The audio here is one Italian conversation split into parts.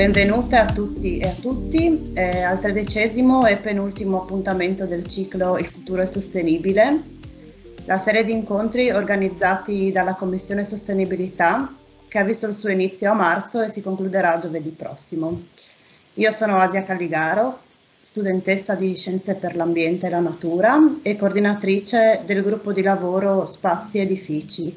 Benvenute a tutti e a tutti eh, al tredicesimo e penultimo appuntamento del ciclo Il futuro è sostenibile, la serie di incontri organizzati dalla Commissione Sostenibilità che ha visto il suo inizio a marzo e si concluderà giovedì prossimo. Io sono Asia Calligaro, studentessa di Scienze per l'Ambiente e la Natura e coordinatrice del gruppo di lavoro Spazi Edifici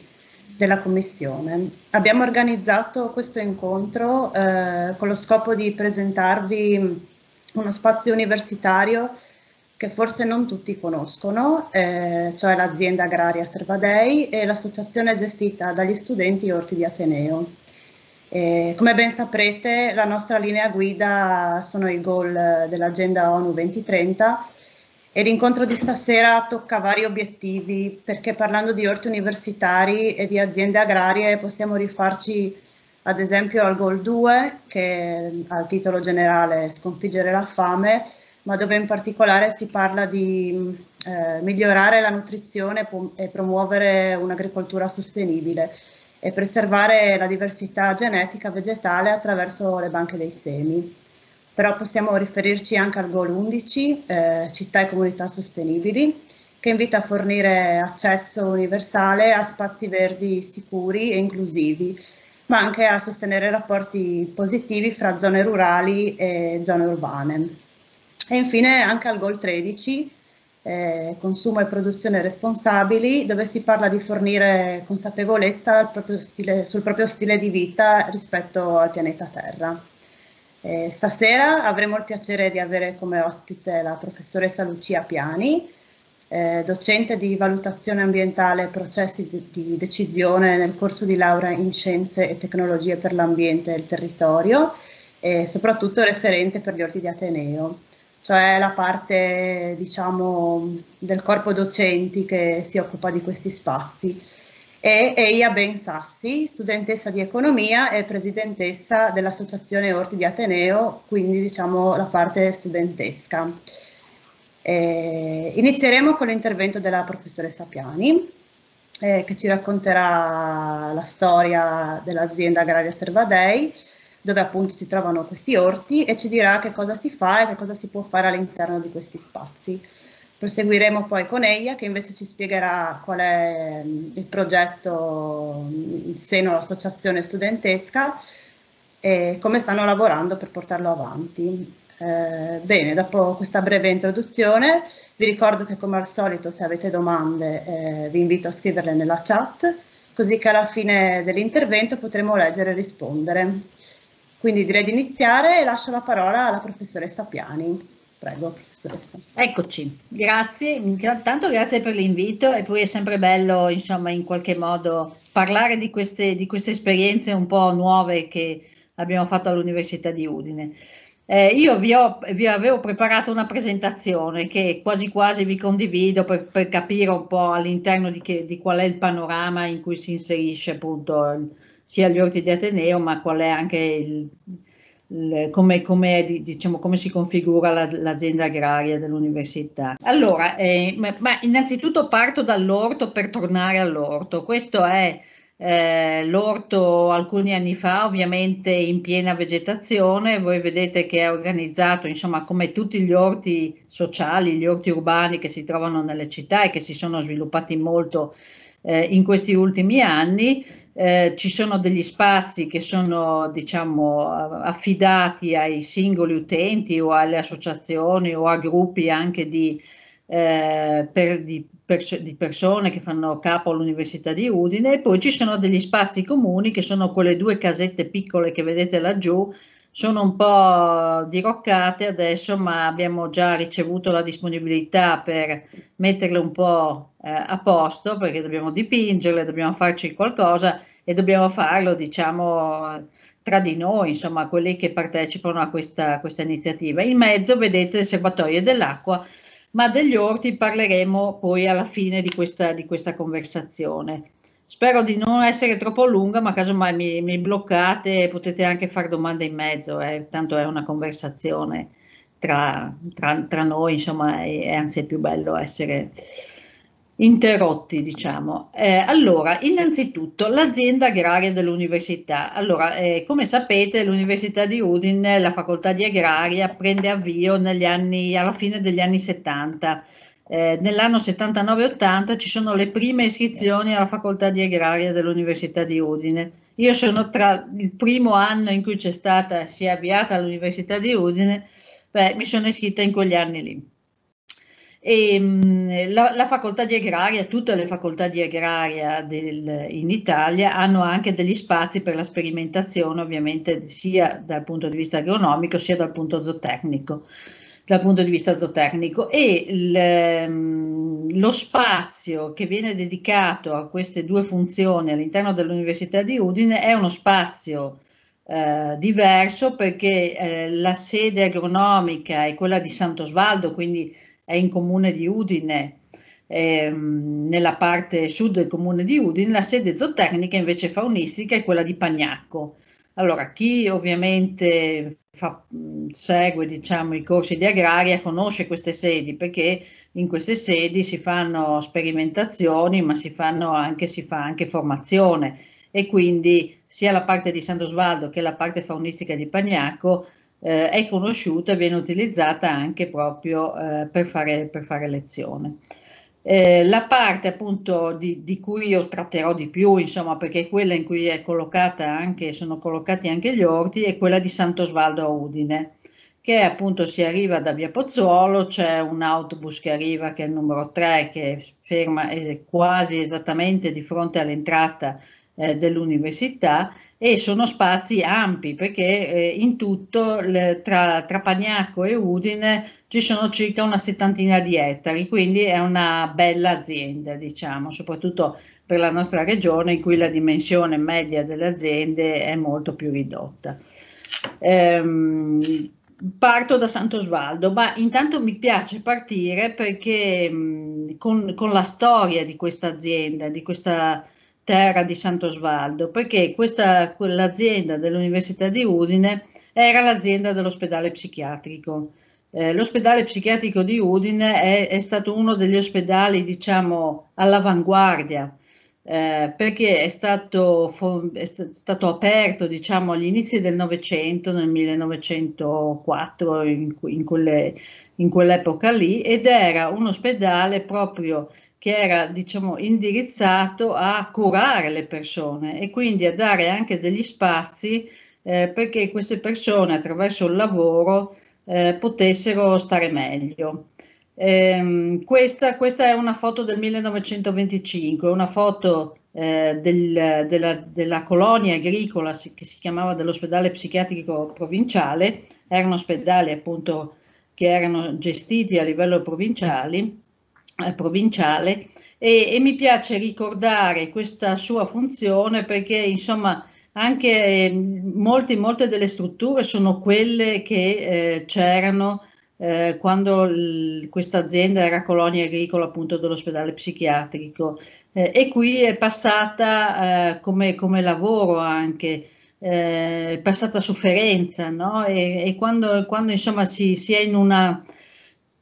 della Commissione. Abbiamo organizzato questo incontro eh, con lo scopo di presentarvi uno spazio universitario che forse non tutti conoscono, eh, cioè l'azienda agraria Servadei e l'associazione gestita dagli studenti Orti di Ateneo. Eh, come ben saprete la nostra linea guida sono i goal dell'agenda ONU 2030 e l'incontro di stasera tocca vari obiettivi, perché parlando di orti universitari e di aziende agrarie possiamo rifarci ad esempio al Goal 2, che al titolo generale sconfiggere la fame, ma dove in particolare si parla di eh, migliorare la nutrizione e promuovere un'agricoltura sostenibile e preservare la diversità genetica vegetale attraverso le banche dei semi però possiamo riferirci anche al Goal 11, eh, città e comunità sostenibili, che invita a fornire accesso universale a spazi verdi sicuri e inclusivi, ma anche a sostenere rapporti positivi fra zone rurali e zone urbane. E infine anche al Goal 13, eh, consumo e produzione responsabili, dove si parla di fornire consapevolezza proprio stile, sul proprio stile di vita rispetto al pianeta Terra. Eh, stasera avremo il piacere di avere come ospite la professoressa Lucia Piani, eh, docente di valutazione ambientale e processi di, di decisione nel corso di laurea in scienze e tecnologie per l'ambiente e il territorio e soprattutto referente per gli orti di Ateneo, cioè la parte diciamo, del corpo docenti che si occupa di questi spazi e Eia Ben Sassi, studentessa di economia e presidentessa dell'Associazione Orti di Ateneo, quindi diciamo la parte studentesca. Eh, inizieremo con l'intervento della professoressa Piani, eh, che ci racconterà la storia dell'azienda agraria Servadei, dove appunto si trovano questi orti e ci dirà che cosa si fa e che cosa si può fare all'interno di questi spazi. Proseguiremo poi con Eia che invece ci spiegherà qual è il progetto in seno all'associazione studentesca e come stanno lavorando per portarlo avanti. Eh, bene, dopo questa breve introduzione vi ricordo che come al solito se avete domande eh, vi invito a scriverle nella chat così che alla fine dell'intervento potremo leggere e rispondere. Quindi direi di iniziare e lascio la parola alla professoressa Piani. Prego, professoressa. Eccoci, grazie, intanto grazie per l'invito e poi è sempre bello insomma in qualche modo parlare di queste, di queste esperienze un po' nuove che abbiamo fatto all'Università di Udine. Eh, io vi, ho, vi, avevo preparato una presentazione che quasi quasi vi condivido per, per capire un po' all'interno di, che, di, qual è il panorama in cui si inserisce appunto sia gli orti di Ateneo ma qual è anche il come, come, diciamo, come, si configura la, l'azienda agraria dell'università. Allora, eh, ma, ma innanzitutto parto dall'orto per tornare all'orto. Questo è eh, l'orto alcuni anni fa, ovviamente in piena vegetazione, voi vedete che è organizzato, insomma, come tutti gli orti sociali, gli orti urbani che si trovano nelle città e che si sono sviluppati molto eh, in questi ultimi anni eh, ci sono degli spazi che sono diciamo, affidati ai singoli utenti o alle associazioni o a gruppi anche di, eh, per, di, per, di, persone che fanno capo all'Università di Udine e poi ci sono degli spazi comuni che sono quelle due casette piccole che vedete laggiù sono un po' diroccate adesso ma abbiamo già ricevuto la disponibilità per metterle un po' eh, a posto perché dobbiamo dipingerle, dobbiamo farci qualcosa e dobbiamo farlo, diciamo, tra di noi, insomma, quelli che partecipano a questa, questa iniziativa. In mezzo vedete le serbatoie dell'acqua, ma degli orti parleremo poi alla fine di questa, di questa conversazione. Spero di non essere troppo lunga, ma casomai mi, mi bloccate e potete anche fare domande in mezzo, eh, tanto è una conversazione tra, tra, tra noi, insomma, è, è anzi più bello essere interrotti, diciamo. Eh, allora, innanzitutto l'azienda agraria dell'università. Allora, eh, come sapete, l'Università di Udine, la facoltà di agraria, prende avvio anni, alla fine degli anni 70. Eh, Nell'anno 79-80 ci sono le prime iscrizioni alla facoltà di agraria dell'Università di Udine. Io sono tra il primo anno in cui c'è stata, si è avviata l'Università di Udine, beh, mi sono iscritta in quegli anni lì. E, ehm, la, la, facoltà di agraria, tutte le facoltà di agraria del, in Italia hanno anche degli spazi per la sperimentazione, ovviamente sia dal punto di vista agronomico sia dal punto zootecnico dal punto di vista zootecnico e il, ehm, lo spazio che viene dedicato a queste due funzioni all'interno dell'Università di Udine è uno spazio eh, diverso perché eh, la sede agronomica è quella di Sant'Osvaldo, quindi è in comune di Udine, ehm, nella parte sud del comune di Udine, la sede zootecnica invece faunistica è quella di Pagnacco. Allora, chi ovviamente fa, segue diciamo, i corsi di agraria conosce queste sedi perché in queste sedi si fanno sperimentazioni ma si, fanno anche, si fa anche formazione e quindi sia la parte di Sant'Osvaldo che la parte faunistica di Pagnacco eh, è conosciuta e viene utilizzata anche proprio eh, per, fare, per, fare, lezione. Eh, la parte appunto di, di, cui io tratterò di più, insomma, perché è quella in cui è collocata anche, sono collocati anche gli orti, è quella di Santo Sant'Osvaldo a Udine, che appunto si arriva da via Pozzuolo, c'è un autobus che arriva che è il numero 3, che ferma quasi esattamente di fronte all'entrata eh, dell'università e sono spazi ampi perché eh, in tutto le, tra, tra Pagnaco e Udine ci sono circa una settantina di ettari, quindi è una bella azienda, diciamo, soprattutto per la nostra regione in cui la dimensione media delle aziende è molto più ridotta. Ehm, parto da Sant'Osvaldo, ma intanto mi piace partire perché mh, con, con, la storia di questa azienda, di questa terra di Santo Sant'Osvaldo, perché questa, l'azienda dell'Università di Udine era l'azienda dell'ospedale psichiatrico. Eh, l'ospedale psichiatrico di Udine è, è, stato uno degli ospedali, diciamo, all'avanguardia, eh, perché è stato, è stato aperto, diciamo, agli inizi del Novecento, nel 1904, in, in, quelle, in quell'epoca lì, ed era un ospedale proprio che era diciamo, indirizzato a curare le persone e quindi a dare anche degli spazi eh, perché queste persone attraverso il lavoro eh, potessero stare meglio. Ehm, questa, questa, è una foto del 1925, una foto eh, del, della, della, colonia agricola che si chiamava dell'ospedale psichiatrico provinciale, erano ospedali appunto che erano gestiti a livello provinciale eh, provinciale e, e, mi piace ricordare questa sua funzione perché insomma anche ehm, molte, molte delle strutture sono quelle che eh, c'erano eh, quando questa azienda era colonia agricola appunto dell'ospedale psichiatrico eh, e qui è passata eh, come, come, lavoro anche eh, passata sofferenza no? e, e quando, quando, insomma si, si è in una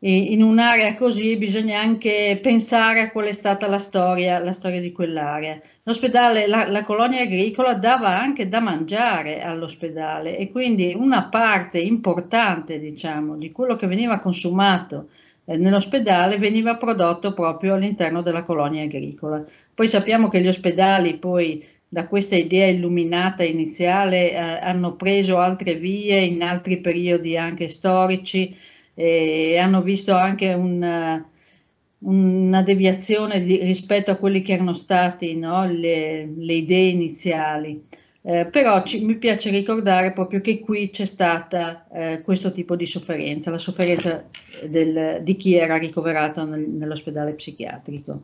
in un'area così bisogna anche pensare a qual è stata la storia, la storia di quell'area. L'ospedale, la, la, colonia agricola dava anche da mangiare all'ospedale e quindi una parte importante, diciamo, di quello che veniva consumato eh, nell'ospedale veniva prodotto proprio all'interno della colonia agricola. Poi sappiamo che gli ospedali poi da questa idea illuminata iniziale eh, hanno preso altre vie in altri periodi anche storici e hanno visto anche un una deviazione rispetto a quelli che erano state no? le, le, idee iniziali. Eh, però ci, mi piace ricordare proprio che qui c'è stata eh, questo tipo di sofferenza, la sofferenza del, di chi era ricoverato nel, nell'ospedale psichiatrico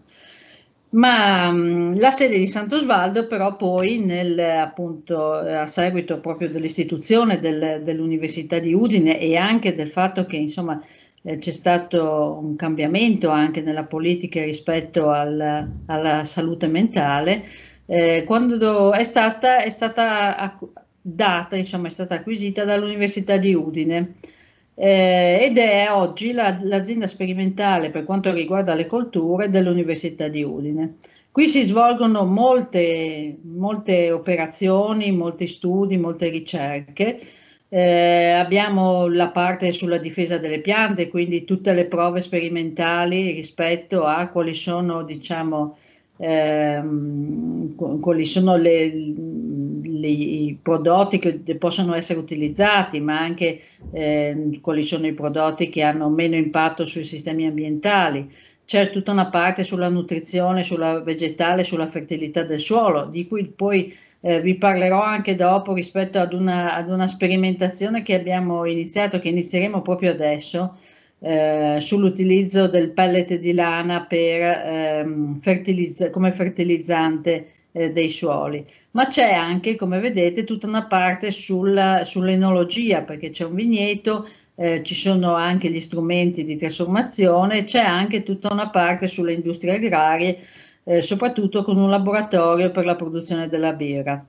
ma mm, la sede di Santo Sant'Osvaldo però poi nel, appunto, eh, a seguito proprio dell'istituzione del, dell'Università di Udine e anche del fatto che insomma eh, c'è stato un cambiamento anche nella politica rispetto al, alla salute mentale, eh, quando è stata, è stata data, insomma è stata acquisita dall'Università di Udine eh, ed è oggi la, l'azienda sperimentale per quanto riguarda le colture dell'Università di Udine. Qui si svolgono molte, molte operazioni, molti studi, molte ricerche. Eh, abbiamo la parte sulla difesa delle piante, quindi tutte le prove sperimentali rispetto a quali sono diciamo, ehm, quali sono le, le, i prodotti che possono essere utilizzati, ma anche eh, quali sono i prodotti che hanno meno impatto sui sistemi ambientali. C'è tutta una parte sulla nutrizione, sulla vegetale, sulla fertilità del suolo, di cui poi eh, vi parlerò anche dopo rispetto ad una, ad una, sperimentazione che abbiamo iniziato, che inizieremo proprio adesso, eh, sull'utilizzo del pellet di lana per, ehm, fertilizz come fertilizzante eh, dei suoli, ma c'è anche, come vedete, tutta una parte sull'enologia, sull perché c'è un vigneto, eh, ci sono anche gli strumenti di trasformazione, c'è anche tutta una parte sulle industrie agrarie, eh, soprattutto con un laboratorio per la produzione della birra.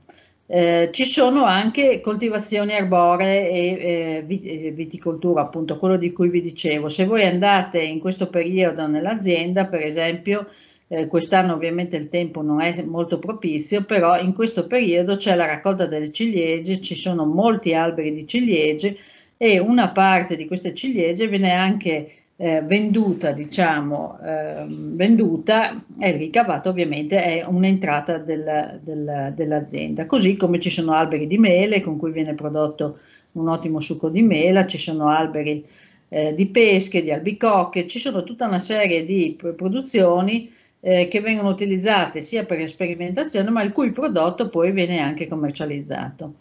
Eh, ci sono anche coltivazioni arboree e eh, viticoltura, appunto quello di cui vi dicevo. Se voi andate in questo periodo nell'azienda, per esempio, eh, quest'anno ovviamente il tempo non è molto propizio, però in questo periodo c'è la raccolta delle ciliegie, ci sono molti alberi di ciliegie e una parte di queste ciliegie viene anche eh, venduta, diciamo, eh, venduta e il ricavato ovviamente è un'entrata del, del, dell'azienda. Così come ci sono alberi di mele con cui viene prodotto un ottimo succo di mela, ci sono alberi eh, di pesche, di albicocche, ci sono tutta una serie di produzioni eh, che vengono utilizzate sia per sperimentazione ma il cui prodotto poi viene anche commercializzato.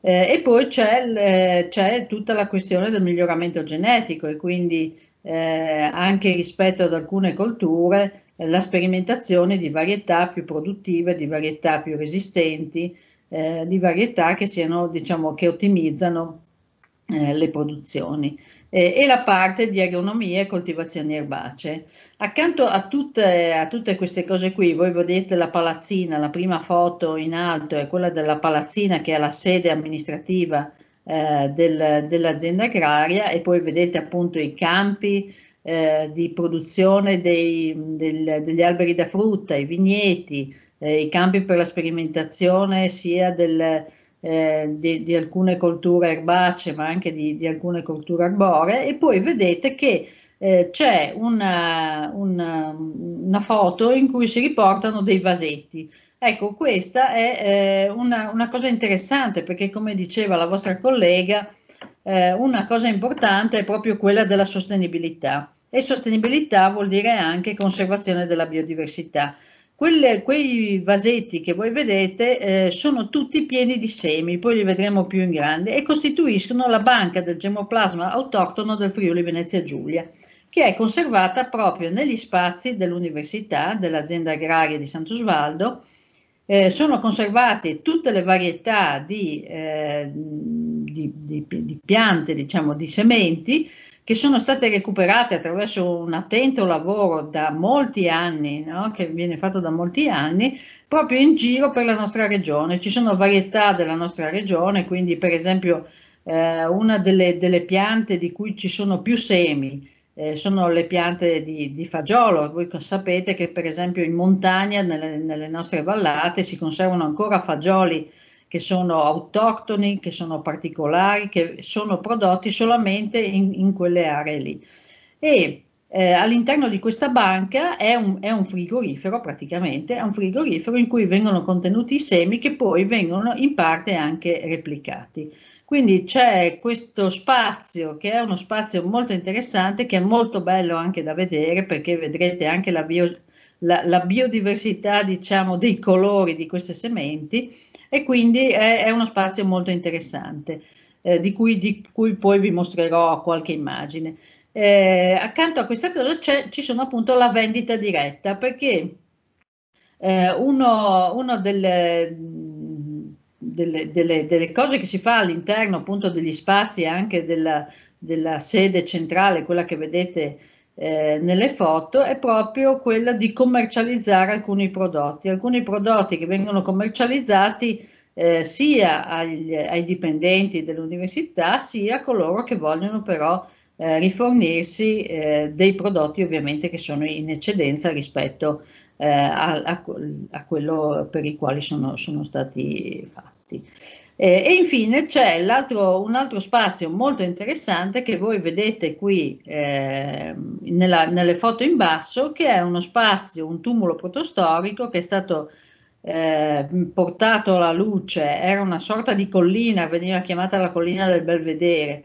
Eh, e poi c'è, l, eh, c'è, tutta la questione del miglioramento genetico e quindi eh, anche rispetto ad alcune colture, eh, la sperimentazione di varietà più produttive, di varietà più resistenti, eh, di varietà che, siano, diciamo, che ottimizzano eh, le produzioni eh, e la parte di agronomia e coltivazioni erbacee. Accanto a tutte, a tutte queste cose qui, voi vedete la palazzina, la prima foto in alto è quella della palazzina che è la sede amministrativa eh, del, dell'azienda agraria e poi vedete appunto i campi eh, di produzione dei, del, degli alberi da frutta, i vigneti, eh, i campi per la sperimentazione sia del, eh, di, di, alcune colture erbacee ma anche di, di, alcune colture arboree e poi vedete che eh, c'è una, una, una, foto in cui si riportano dei vasetti Ecco, questa è eh, una, una, cosa interessante perché, come diceva la vostra collega, eh, una cosa importante è proprio quella della sostenibilità e sostenibilità vuol dire anche conservazione della biodiversità. Quelle, quei vasetti che voi vedete eh, sono tutti pieni di semi, poi li vedremo più in grande, e costituiscono la banca del germoplasma autoctono del Friuli Venezia Giulia che è conservata proprio negli spazi dell'università, dell'azienda agraria di Sant'Osvaldo eh, sono conservate tutte le varietà di, eh, di, di, di, piante, diciamo di sementi, che sono state recuperate attraverso un attento lavoro da molti anni, no? che viene fatto da molti anni, proprio in giro per la nostra regione. Ci sono varietà della nostra regione, quindi per esempio eh, una delle, delle piante di cui ci sono più semi, eh, sono le piante di, di, fagiolo. Voi sapete che per esempio in montagna, nelle, nelle, nostre vallate, si conservano ancora fagioli che sono autoctoni, che sono particolari, che sono prodotti solamente in, in quelle aree lì. E eh, all'interno di questa banca è un, è un, frigorifero praticamente, è un frigorifero in cui vengono contenuti i semi che poi vengono in parte anche replicati. Quindi c'è questo spazio che è uno spazio molto interessante, che è molto bello anche da vedere perché vedrete anche la, bio, la, la biodiversità diciamo, dei colori di queste sementi e quindi è, è uno spazio molto interessante eh, di, cui, di cui poi vi mostrerò qualche immagine eh, accanto a questa cosa ci sono appunto la vendita diretta, perché eh, uno, uno delle, delle, delle, delle, cose che si fa all'interno appunto degli spazi anche della, della sede centrale, quella che vedete eh, nelle foto, è proprio quella di commercializzare alcuni prodotti, alcuni prodotti che vengono commercializzati eh, sia agli, ai dipendenti dell'università sia a coloro che vogliono però eh, rifornirsi eh, dei prodotti ovviamente che sono in eccedenza rispetto eh, a, a, a, quello per i quali sono, sono stati fatti. Eh, e infine c'è un altro spazio molto interessante che voi vedete qui ehm, nella, nelle foto in basso, che è uno spazio, un tumulo protostorico che è stato eh, portato alla luce, era una sorta di collina, veniva chiamata la collina del Belvedere,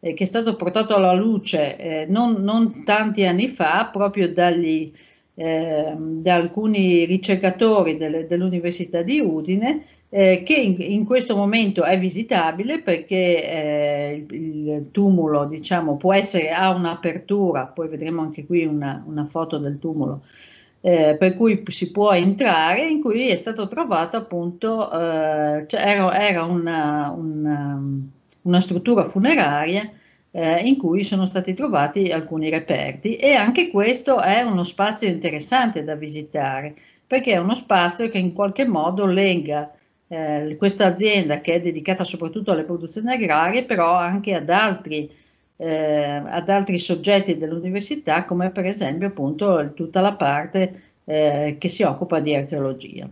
eh, che è stato portato alla luce eh, non, non, tanti anni fa proprio dagli, ehm, da alcuni ricercatori del, dell'Università di Udine eh, che in, in, questo momento è visitabile perché eh, il, tumulo diciamo, può essere, ha un'apertura, poi vedremo anche qui una, una foto del tumulo, eh, per cui si può entrare, in cui è stato trovato appunto, eh, cioè era, era una, una, una struttura funeraria eh, in cui sono stati trovati alcuni reperti e anche questo è uno spazio interessante da visitare perché è uno spazio che in qualche modo lega eh, questa azienda che è dedicata soprattutto alle produzioni agrarie però anche ad altri, eh, ad altri soggetti dell'università come per esempio appunto tutta la parte eh, che si occupa di archeologia.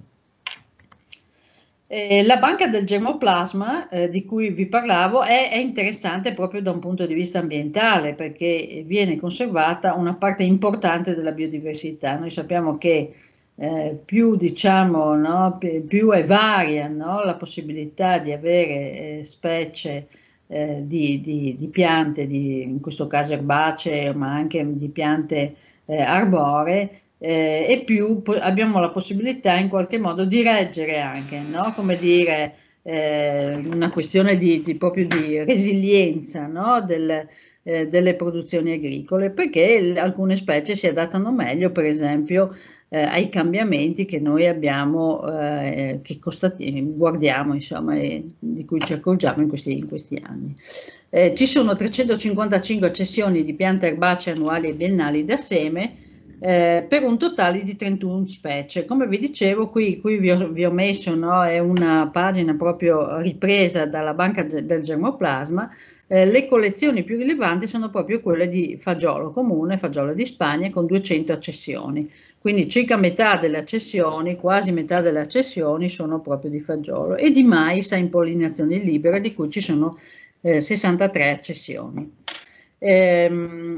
Eh, la banca del germoplasma eh, di cui vi parlavo è, è, interessante proprio da un punto di vista ambientale perché viene conservata una parte importante della biodiversità. Noi sappiamo che eh, più, diciamo, no, più, è varia no, la possibilità di avere eh, specie eh, di, di, di, piante, di, in questo caso erbacee, ma anche di piante eh, arboree, eh, e più po- abbiamo la possibilità in qualche modo di reggere anche, no? come dire, eh, una questione di, di, proprio di resilienza no? Del, eh, delle produzioni agricole, perché l- alcune specie si adattano meglio, per esempio, eh, ai cambiamenti che noi abbiamo, eh, che costati- guardiamo, insomma, e di cui ci accorgiamo in questi, in questi anni. Eh, ci sono 355 accessioni di piante erbacee annuali e biennali da seme, eh, per un totale di 31 specie. Come vi dicevo, qui, qui vi, ho, vi, ho, messo no, è una pagina proprio ripresa dalla banca del germoplasma. Eh, le collezioni più rilevanti sono proprio quelle di fagiolo comune, fagiolo di Spagna, con 200 accessioni. Quindi circa metà delle accessioni, quasi metà delle accessioni, sono proprio di fagiolo e di mais a impollinazione libera, di cui ci sono eh, 63 accessioni. Eh,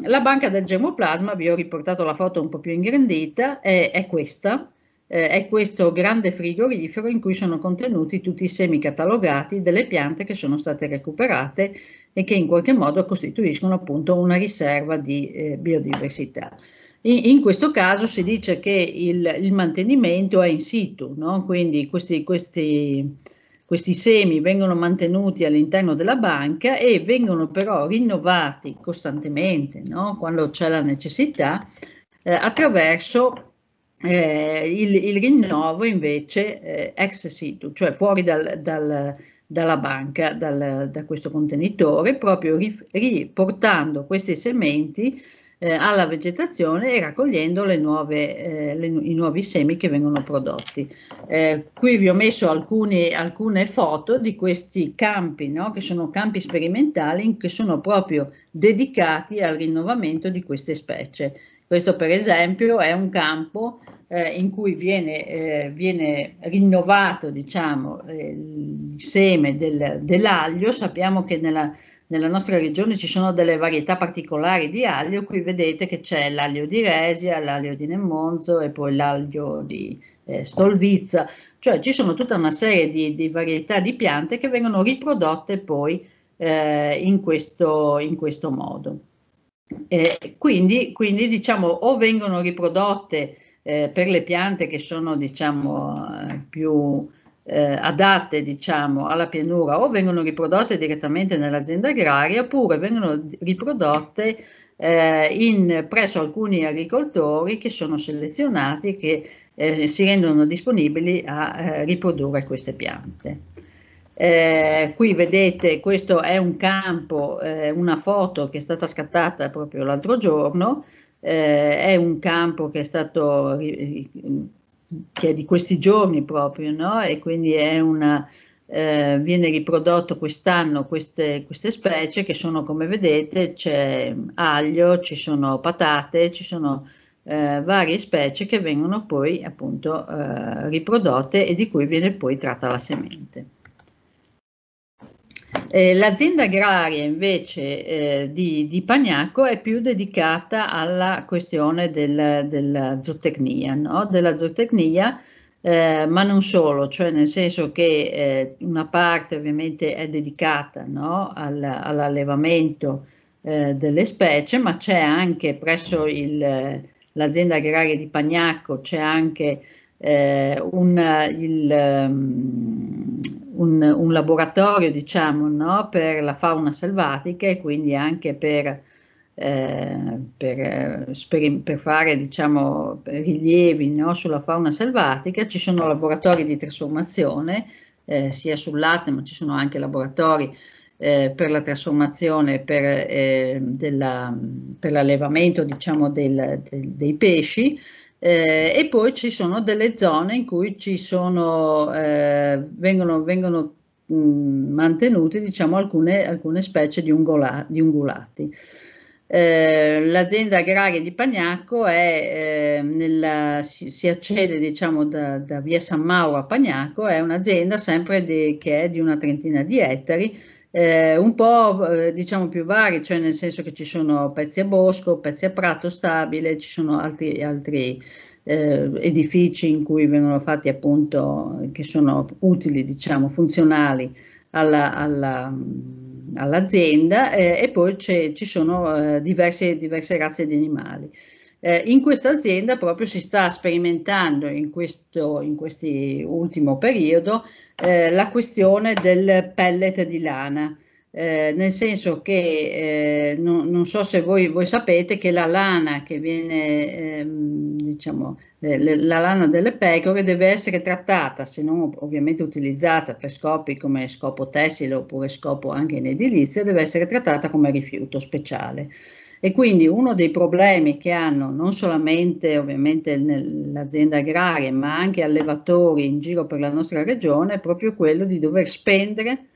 la banca del germoplasma, vi ho riportato la foto un po' più ingrandita, è, è questa. Eh, è questo grande frigorifero in cui sono contenuti tutti i semi catalogati delle piante che sono state recuperate e che in qualche modo costituiscono appunto una riserva di eh, biodiversità. In, in, questo caso si dice che il, il mantenimento è in situ, no? quindi questi, questi questi semi vengono mantenuti all'interno della banca e vengono però rinnovati costantemente, no? quando c'è la necessità, eh, attraverso eh, il, il, rinnovo invece eh, ex situ, cioè fuori dal, dal, dalla banca, dal, da questo contenitore, proprio riportando questi sementi eh, alla vegetazione e raccogliendo nuove, eh, le, i nuovi semi che vengono prodotti. Eh, qui vi ho messo alcuni, alcune foto di questi campi, no? che sono campi sperimentali che sono proprio dedicati al rinnovamento di queste specie. Questo per esempio è un campo eh, in cui viene, eh, viene rinnovato diciamo, eh, il seme del, dell'aglio. Sappiamo che nella nella nostra regione ci sono delle varietà particolari di aglio, qui vedete che c'è l'aglio di Resia, l'aglio di Nemmonzo e poi l'aglio di eh, Stolvizza, cioè ci sono tutta una serie di, di varietà di piante che vengono riprodotte poi eh, in, questo, in, questo, modo. Eh, quindi, quindi, diciamo o vengono riprodotte eh, per le piante che sono diciamo eh, più eh, adatte diciamo, alla pianura o vengono riprodotte direttamente nell'azienda agraria oppure vengono riprodotte eh, in, presso alcuni agricoltori che sono selezionati che eh, si rendono disponibili a eh, riprodurre queste piante. Eh, qui vedete, questo è un campo, eh, una foto che è stata scattata proprio l'altro giorno, è un campo che è stato che è di questi giorni proprio, no? e quindi una, eh, viene riprodotto quest'anno queste, queste, specie che sono come vedete c'è aglio, ci sono patate, ci sono eh, varie specie che vengono poi appunto eh, riprodotte e di cui viene poi tratta la semente. Eh, l'azienda agraria invece eh, di, di, Pagnaco è più dedicata alla questione del, della zootecnia, no? della zootecnia eh, ma non solo, cioè nel senso che eh, una parte ovviamente è dedicata no? Al, all'allevamento eh, delle specie, ma c'è anche presso il, l'azienda agraria di Pagnacco, c'è anche un, il, ehm, un, un laboratorio diciamo, no? per la fauna selvatica e quindi anche per, eh, per, eh, per fare diciamo, rilievi no? sulla fauna selvatica. Ci sono laboratori di trasformazione eh, sia sul latte ma ci sono anche laboratori eh, per la trasformazione, per, eh, della, per l'allevamento diciamo, del, del, dei pesci eh, e poi ci sono delle zone in cui ci sono, eh, vengono, vengono mantenute diciamo, alcune, alcune specie di, ungola, di ungulati. Eh, l'azienda agraria di Pagnacco è, eh, nella, si, si, accede diciamo, da, da, via San Mauro a Pagnacco, è un'azienda sempre di, che è di una trentina di ettari eh, un po' eh, diciamo più vari, cioè nel senso che ci sono pezzi a bosco, pezzi a prato stabile, ci sono altri, altri eh, edifici in cui vengono fatti appunto che sono utili, diciamo, funzionali alla, alla, all'azienda eh, e poi ci sono eh, diverse, diverse razze di animali. Eh, in questa azienda proprio si sta sperimentando in questo in ultimo periodo eh, la questione del pellet di lana. Eh, nel senso che eh, no, non so se voi, voi, sapete che la lana che viene, ehm, diciamo, eh, le, la lana delle pecore deve essere trattata, se non ovviamente utilizzata per scopi come scopo tessile oppure scopo anche in edilizia, deve essere trattata come rifiuto speciale. E quindi uno dei problemi che hanno non solamente ovviamente nell'azienda agraria, ma anche allevatori in giro per la nostra regione è proprio quello di dover spendere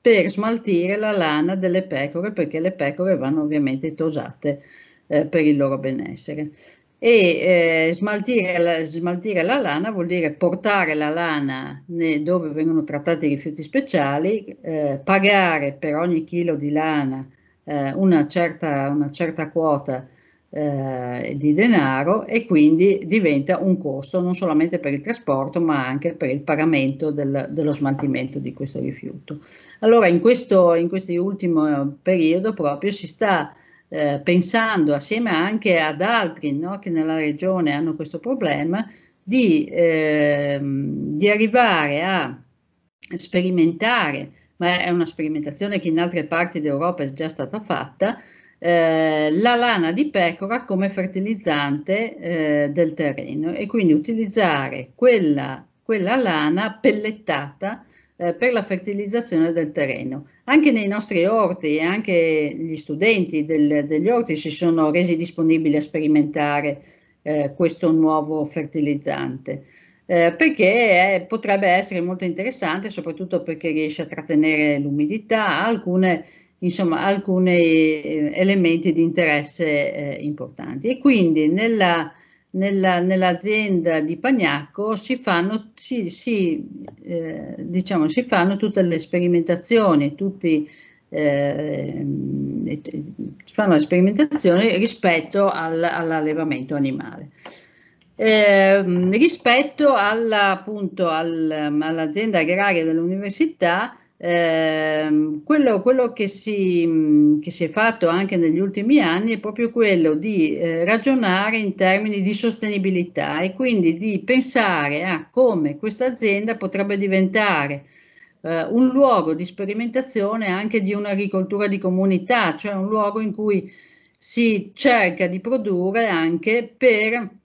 per smaltire la lana delle pecore, perché le pecore vanno ovviamente tosate eh, per il loro benessere e eh, smaltire, la, smaltire, la, lana vuol dire portare la lana ne, dove vengono trattati i rifiuti speciali, eh, pagare per ogni chilo di lana eh, una, certa, una, certa, quota eh, di denaro e quindi diventa un costo non solamente per il trasporto ma anche per il pagamento del, dello smaltimento di questo rifiuto. Allora in questo in ultimo eh, periodo proprio si sta eh, pensando assieme anche ad altri no, che nella regione hanno questo problema di, eh, di arrivare a sperimentare ma è una sperimentazione che in altre parti d'Europa è già stata fatta, eh, la lana di pecora come fertilizzante eh, del terreno e quindi utilizzare quella, quella lana pellettata eh, per la fertilizzazione del terreno. Anche nei nostri orti e anche gli studenti del, degli orti si sono resi disponibili a sperimentare eh, questo nuovo fertilizzante eh, perché è, eh, potrebbe essere molto interessante, soprattutto perché riesce a trattenere l'umidità, alcune, insomma, alcuni eh, elementi di interesse eh, importanti. E quindi nella, nella, nell'azienda di Pagnacco si fanno, si, si, eh, diciamo, si fanno tutte le sperimentazioni, tutti, eh, fanno le sperimentazioni rispetto al, all'allevamento animale. Eh, rispetto alla, appunto al, all'azienda agraria dell'università, eh, quello, quello che, si, che, si, è fatto anche negli ultimi anni è proprio quello di eh, ragionare in termini di sostenibilità e quindi di pensare a come questa azienda potrebbe diventare eh, un luogo di sperimentazione anche di un'agricoltura di comunità, cioè un luogo in cui si cerca di produrre anche per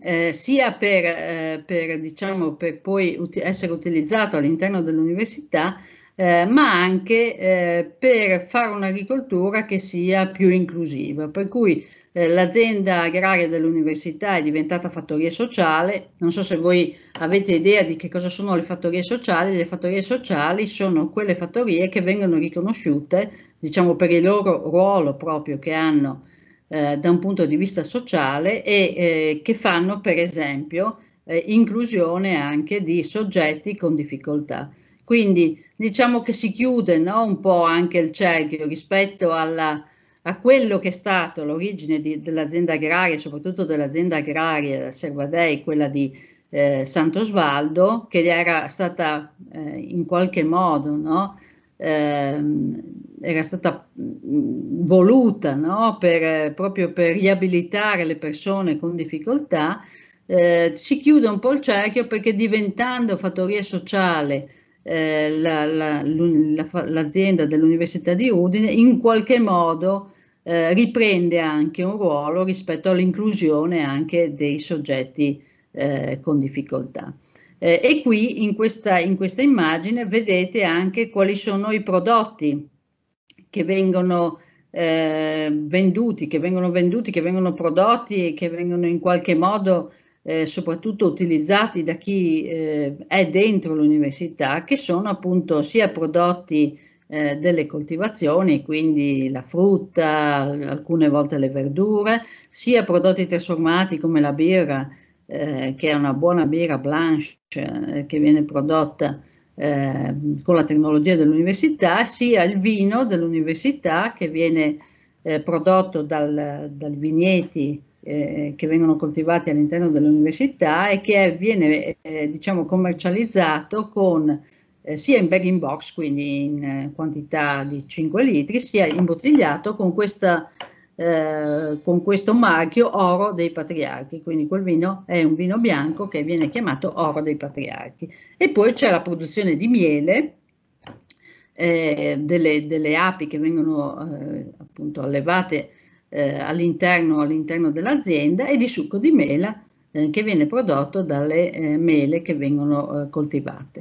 eh, sia per, eh, per, diciamo, per poi ut- essere utilizzato all'interno dell'università, eh, ma anche eh, per fare un'agricoltura che sia più inclusiva. Per cui eh, l'azienda agraria dell'università è diventata fattoria sociale. Non so se voi avete idea di che cosa sono le fattorie sociali. Le fattorie sociali sono quelle fattorie che vengono riconosciute, diciamo, per il loro ruolo proprio che hanno eh, da un punto di vista sociale e eh, che fanno per esempio eh, inclusione anche di soggetti con difficoltà. Quindi diciamo che si chiude no, un po' anche il cerchio rispetto alla, a quello che è stato l'origine dell'azienda agraria, soprattutto dell'azienda agraria da Servadei, quella di eh, Sant'Osvaldo, che era stata eh, in qualche modo no, eh, era stata mm, voluta no? per, proprio per riabilitare le persone con difficoltà, eh, si chiude un po' il cerchio perché diventando fattoria sociale eh, la, la, l'azienda dell'Università di Udine in qualche modo eh, riprende anche un ruolo rispetto all'inclusione anche dei soggetti eh, con difficoltà. Eh, e qui in questa, in questa immagine vedete anche quali sono i prodotti che vengono eh, venduti, che vengono venduti, che vengono prodotti e che vengono in qualche modo eh, soprattutto utilizzati da chi eh, è dentro l'università, che sono appunto sia prodotti eh, delle coltivazioni, quindi la frutta, alcune volte le verdure, sia prodotti trasformati come la birra, eh, che è una buona birra blanche eh, che viene prodotta Ehm, con la tecnologia dell'università, sia il vino dell'università che viene eh, prodotto dal, dal vigneti eh, che vengono coltivati all'interno dell'università e che viene eh, diciamo commercializzato con eh, sia in bag in box, quindi in eh, quantità di 5 litri, sia imbottigliato con questa eh, con questo marchio oro dei patriarchi, quindi quel vino è un vino bianco che viene chiamato oro dei patriarchi. E poi c'è la produzione di miele, eh, delle, delle, api che vengono eh, appunto allevate eh, all'interno, all dell'azienda e di succo di mela eh, che viene prodotto dalle eh, mele che vengono coltivate.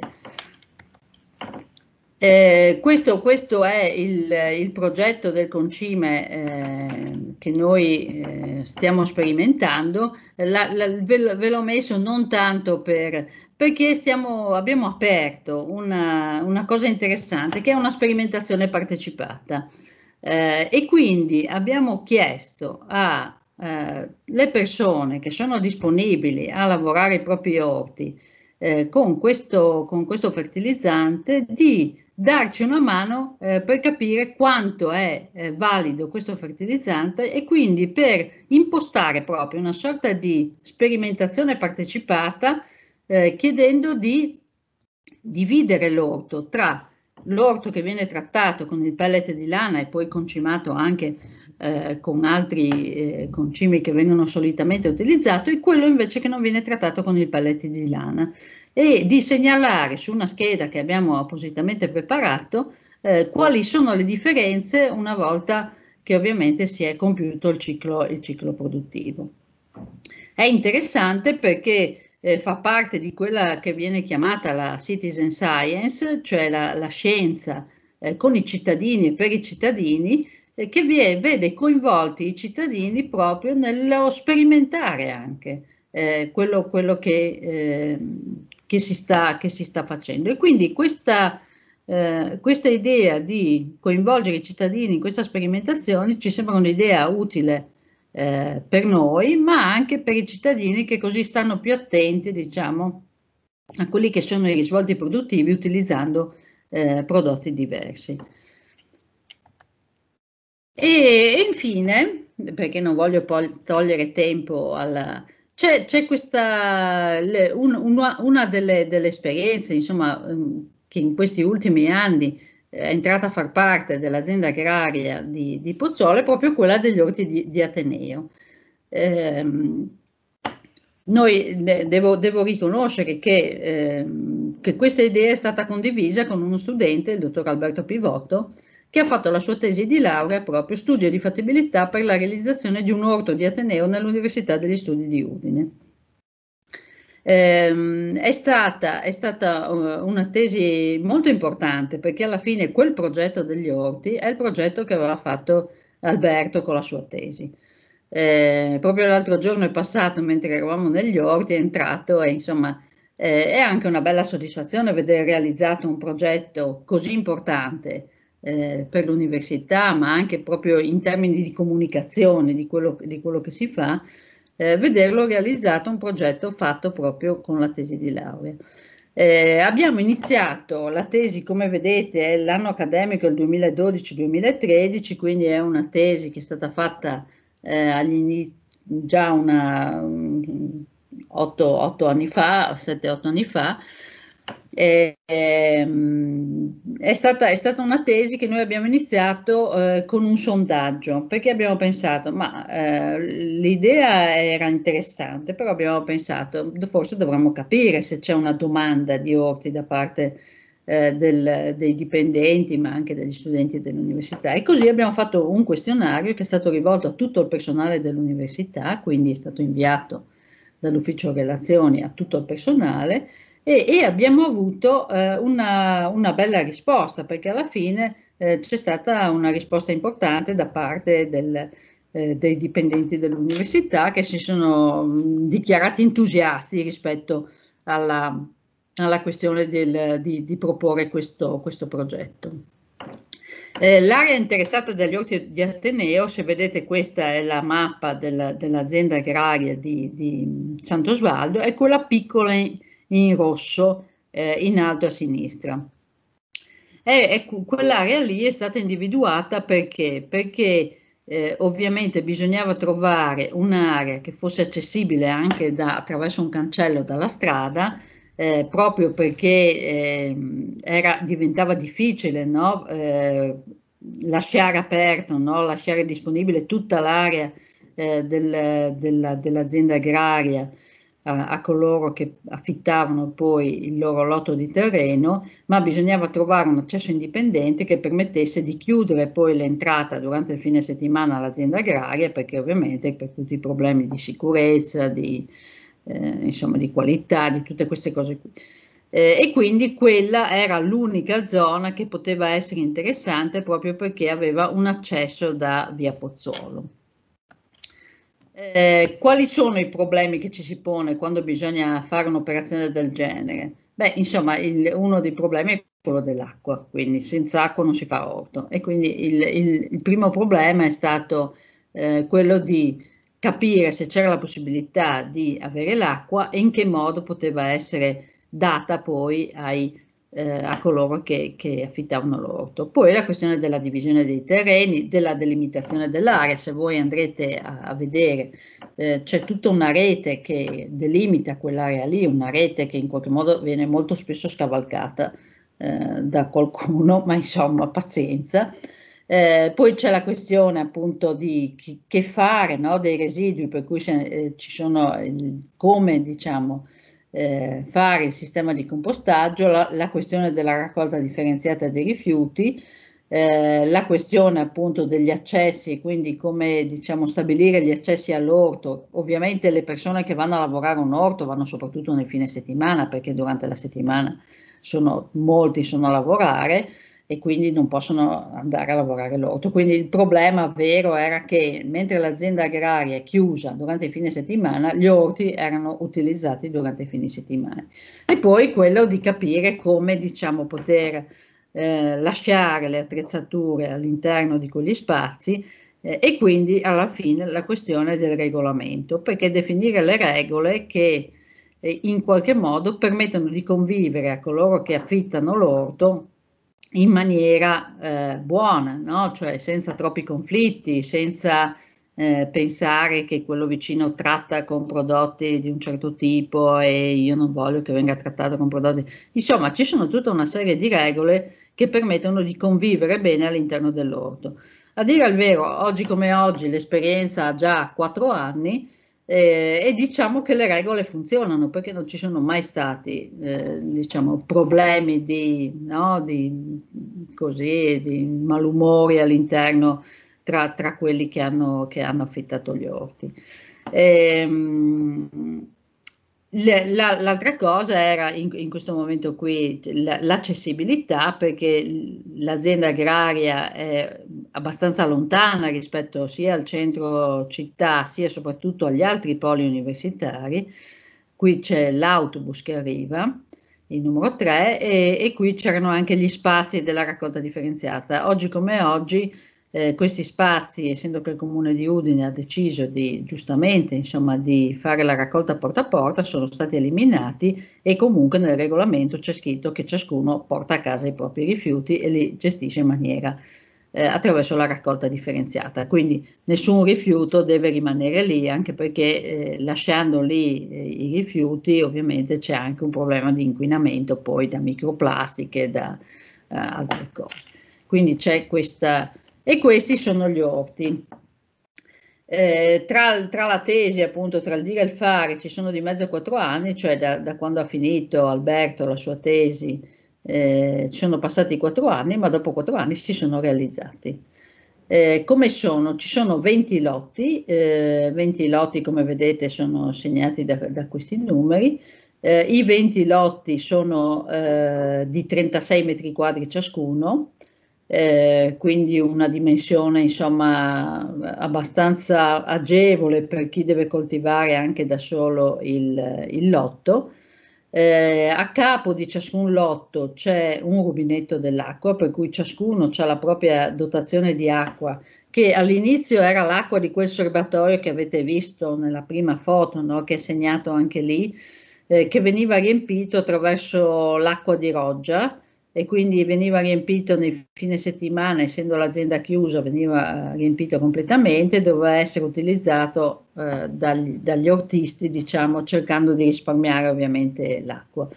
Eh, questo, questo, è il, il, progetto del concime eh, che noi eh, stiamo sperimentando. La, la, ve, ve, l'ho messo non tanto per, perché stiamo, abbiamo aperto una, una, cosa interessante che è una sperimentazione partecipata eh, e quindi abbiamo chiesto alle eh, persone che sono disponibili a lavorare i propri orti eh, con questo, con questo fertilizzante di darci una mano eh, per capire quanto è eh, valido questo fertilizzante e quindi per impostare proprio una sorta di sperimentazione partecipata eh, chiedendo di dividere l'orto tra l'orto che viene trattato con il pellet di lana e poi concimato anche eh, con altri eh, concimi che vengono solitamente utilizzati e quello invece che non viene trattato con il pellet di lana e di segnalare su una scheda che abbiamo appositamente preparato eh, quali sono le differenze una volta che ovviamente si è compiuto il ciclo, il ciclo produttivo. È interessante perché eh, fa parte di quella che viene chiamata la citizen science, cioè la, la scienza eh, con i cittadini e per i cittadini, eh, che vede coinvolti i cittadini proprio nello sperimentare anche eh, quello, quello che, eh, che si sta, che si sta facendo. E quindi questa, eh, questa idea di coinvolgere i cittadini in questa sperimentazione ci sembra un'idea utile eh, per noi, ma anche per i cittadini che così stanno più attenti, diciamo, a quelli che sono i risvolti produttivi utilizzando eh, prodotti diversi. E, infine, perché non voglio poi togliere tempo alla, c'è, c'è questa, le, un, una, una delle, delle, esperienze, insomma, ehm, che in questi ultimi anni è entrata a far parte dell'azienda agraria di, di Pozzuolo, è proprio quella degli orti di, di Ateneo. Eh, noi devo, devo, riconoscere che, eh, che, questa idea è stata condivisa con uno studente, il dottor Alberto Pivotto, che ha fatto la sua tesi di laurea proprio studio di fattibilità per la realizzazione di un orto di Ateneo nell'Università degli Studi di Udine. Eh, è stata, è stata eh, una tesi molto importante perché alla fine quel progetto degli orti è il progetto che aveva fatto Alberto con la sua tesi. Eh, proprio l'altro giorno è passato mentre eravamo negli orti, è entrato e insomma eh, è anche una bella soddisfazione vedere realizzato un progetto così importante eh, per l'università, ma anche proprio in termini di comunicazione di quello, di quello che si fa, eh, vederlo realizzato un progetto fatto proprio con la tesi di laurea. Eh, abbiamo iniziato la tesi, come vedete, è l'anno accademico il 2012-2013, quindi è una tesi che è stata fatta eh, già 8 mm, anni fa, 7-8 anni fa, eh, è, stata, è, stata, una tesi che noi abbiamo iniziato eh, con un sondaggio, perché abbiamo pensato, ma eh, l'idea era interessante, però abbiamo pensato, forse dovremmo capire se c'è una domanda di orti da parte eh, del, dei dipendenti, ma anche degli studenti dell'università. E così abbiamo fatto un questionario che è stato rivolto a tutto il personale dell'università, quindi è stato inviato dall'ufficio relazioni a tutto il personale e, e abbiamo avuto eh, una, una, bella risposta perché alla fine eh, c'è stata una risposta importante da parte del, eh, dei dipendenti dell'università che si sono mm, dichiarati entusiasti rispetto alla, alla questione del, di, di, proporre questo, questo progetto. Eh, l'area interessata dagli orti di Ateneo, se vedete questa è la mappa della, dell'azienda agraria di, di Sant'Osvaldo, è quella piccola in rosso eh, in alto a sinistra. E, e quell'area lì è stata individuata perché? Perché eh, ovviamente bisognava trovare un'area che fosse accessibile anche da, attraverso un cancello dalla strada, eh, proprio perché eh, era, diventava difficile no? Eh, lasciare aperto, no? lasciare disponibile tutta l'area eh, del, della, dell'azienda agraria a coloro che affittavano poi il loro lotto di terreno, ma bisognava trovare un accesso indipendente che permettesse di chiudere poi l'entrata durante il fine settimana all'azienda agraria, perché ovviamente per tutti i problemi di sicurezza, di, eh, insomma, di qualità, di tutte queste cose qui. Eh, e quindi quella era l'unica zona che poteva essere interessante proprio perché aveva un accesso da via Pozzolo. Eh, quali sono i problemi che ci si pone quando bisogna fare un'operazione del genere? Beh, insomma, il, uno dei problemi è quello dell'acqua, quindi senza acqua non si fa orto. E quindi il, il, il primo problema è stato eh, quello di capire se c'era la possibilità di avere l'acqua e in che modo poteva essere data poi ai eh, a coloro che, che affittavano l'orto. Poi la questione della divisione dei terreni, della delimitazione dell'area, se voi andrete a, a vedere eh, c'è tutta una rete che delimita quell'area lì, una rete che in qualche modo viene molto spesso scavalcata eh, da qualcuno, ma insomma pazienza. Eh, poi c'è la questione appunto di chi, che fare no, dei residui, per cui se, eh, ci sono come diciamo eh, fare il sistema di compostaggio, la, la, questione della raccolta differenziata dei rifiuti, eh, la questione appunto degli accessi, quindi come diciamo stabilire gli accessi all'orto. Ovviamente le persone che vanno a lavorare un orto vanno soprattutto nel fine settimana perché durante la settimana sono, molti sono a lavorare e quindi non possono andare a lavorare l'orto. Quindi il problema vero era che mentre l'azienda agraria è chiusa durante i fine settimana, gli orti erano utilizzati durante i fine settimana. E poi quello di capire come diciamo, poter eh, lasciare le attrezzature all'interno di quegli spazi eh, e quindi alla fine la questione del regolamento, perché definire le regole che eh, in qualche modo permettono di convivere a coloro che affittano l'orto in maniera eh, buona, no? cioè senza troppi conflitti, senza eh, pensare che quello vicino tratta con prodotti di un certo tipo e io non voglio che venga trattato con prodotti. Insomma, ci sono tutta una serie di regole che permettono di convivere bene all'interno dell'orto. A dire il vero, oggi come oggi l'esperienza ha già quattro anni eh, e diciamo che le regole funzionano perché non ci sono mai stati eh, diciamo, problemi di, no, di, così, di, malumori all'interno tra, tra quelli che hanno, che hanno, affittato gli orti. Ehm, la, l'altra cosa era in, in questo momento qui l'accessibilità perché l'azienda agraria è abbastanza lontana rispetto sia al centro città sia soprattutto agli altri poli universitari. Qui c'è l'autobus che arriva, il numero 3, e, e qui c'erano anche gli spazi della raccolta differenziata. Oggi come oggi eh, questi spazi, essendo che il comune di Udine ha deciso di, giustamente insomma, di fare la raccolta porta a porta, sono stati eliminati e comunque nel regolamento c'è scritto che ciascuno porta a casa i propri rifiuti e li gestisce in maniera eh, attraverso la raccolta differenziata. Quindi nessun rifiuto deve rimanere lì, anche perché eh, lasciando lì eh, i rifiuti ovviamente c'è anche un problema di inquinamento poi da microplastiche, da eh, altre cose. Quindi c'è questa... E questi sono gli orti. Eh, tra, tra, la tesi, appunto, tra il dire e il fare, ci sono di mezzo a quattro anni, cioè da, da quando ha finito Alberto la sua tesi eh, sono passati quattro anni, ma dopo quattro anni si sono realizzati. Eh, come sono? Ci sono 20 lotti, eh, 20 lotti come vedete sono segnati da, da questi numeri, eh, i 20 lotti sono eh, di 36 metri quadri ciascuno, eh, quindi una dimensione insomma abbastanza agevole per chi deve coltivare anche da solo il, il lotto. Eh, a capo di ciascun lotto c'è un rubinetto dell'acqua, per cui ciascuno ha la propria dotazione di acqua, che all'inizio era l'acqua di quel serbatoio che avete visto nella prima foto, no? che è segnato anche lì, eh, che veniva riempito attraverso l'acqua di roggia e quindi veniva riempito nei fine settimana, essendo l'azienda chiusa, veniva eh, riempito completamente, doveva essere utilizzato eh, dagli, dagli, ortisti, diciamo, cercando di risparmiare ovviamente l'acqua.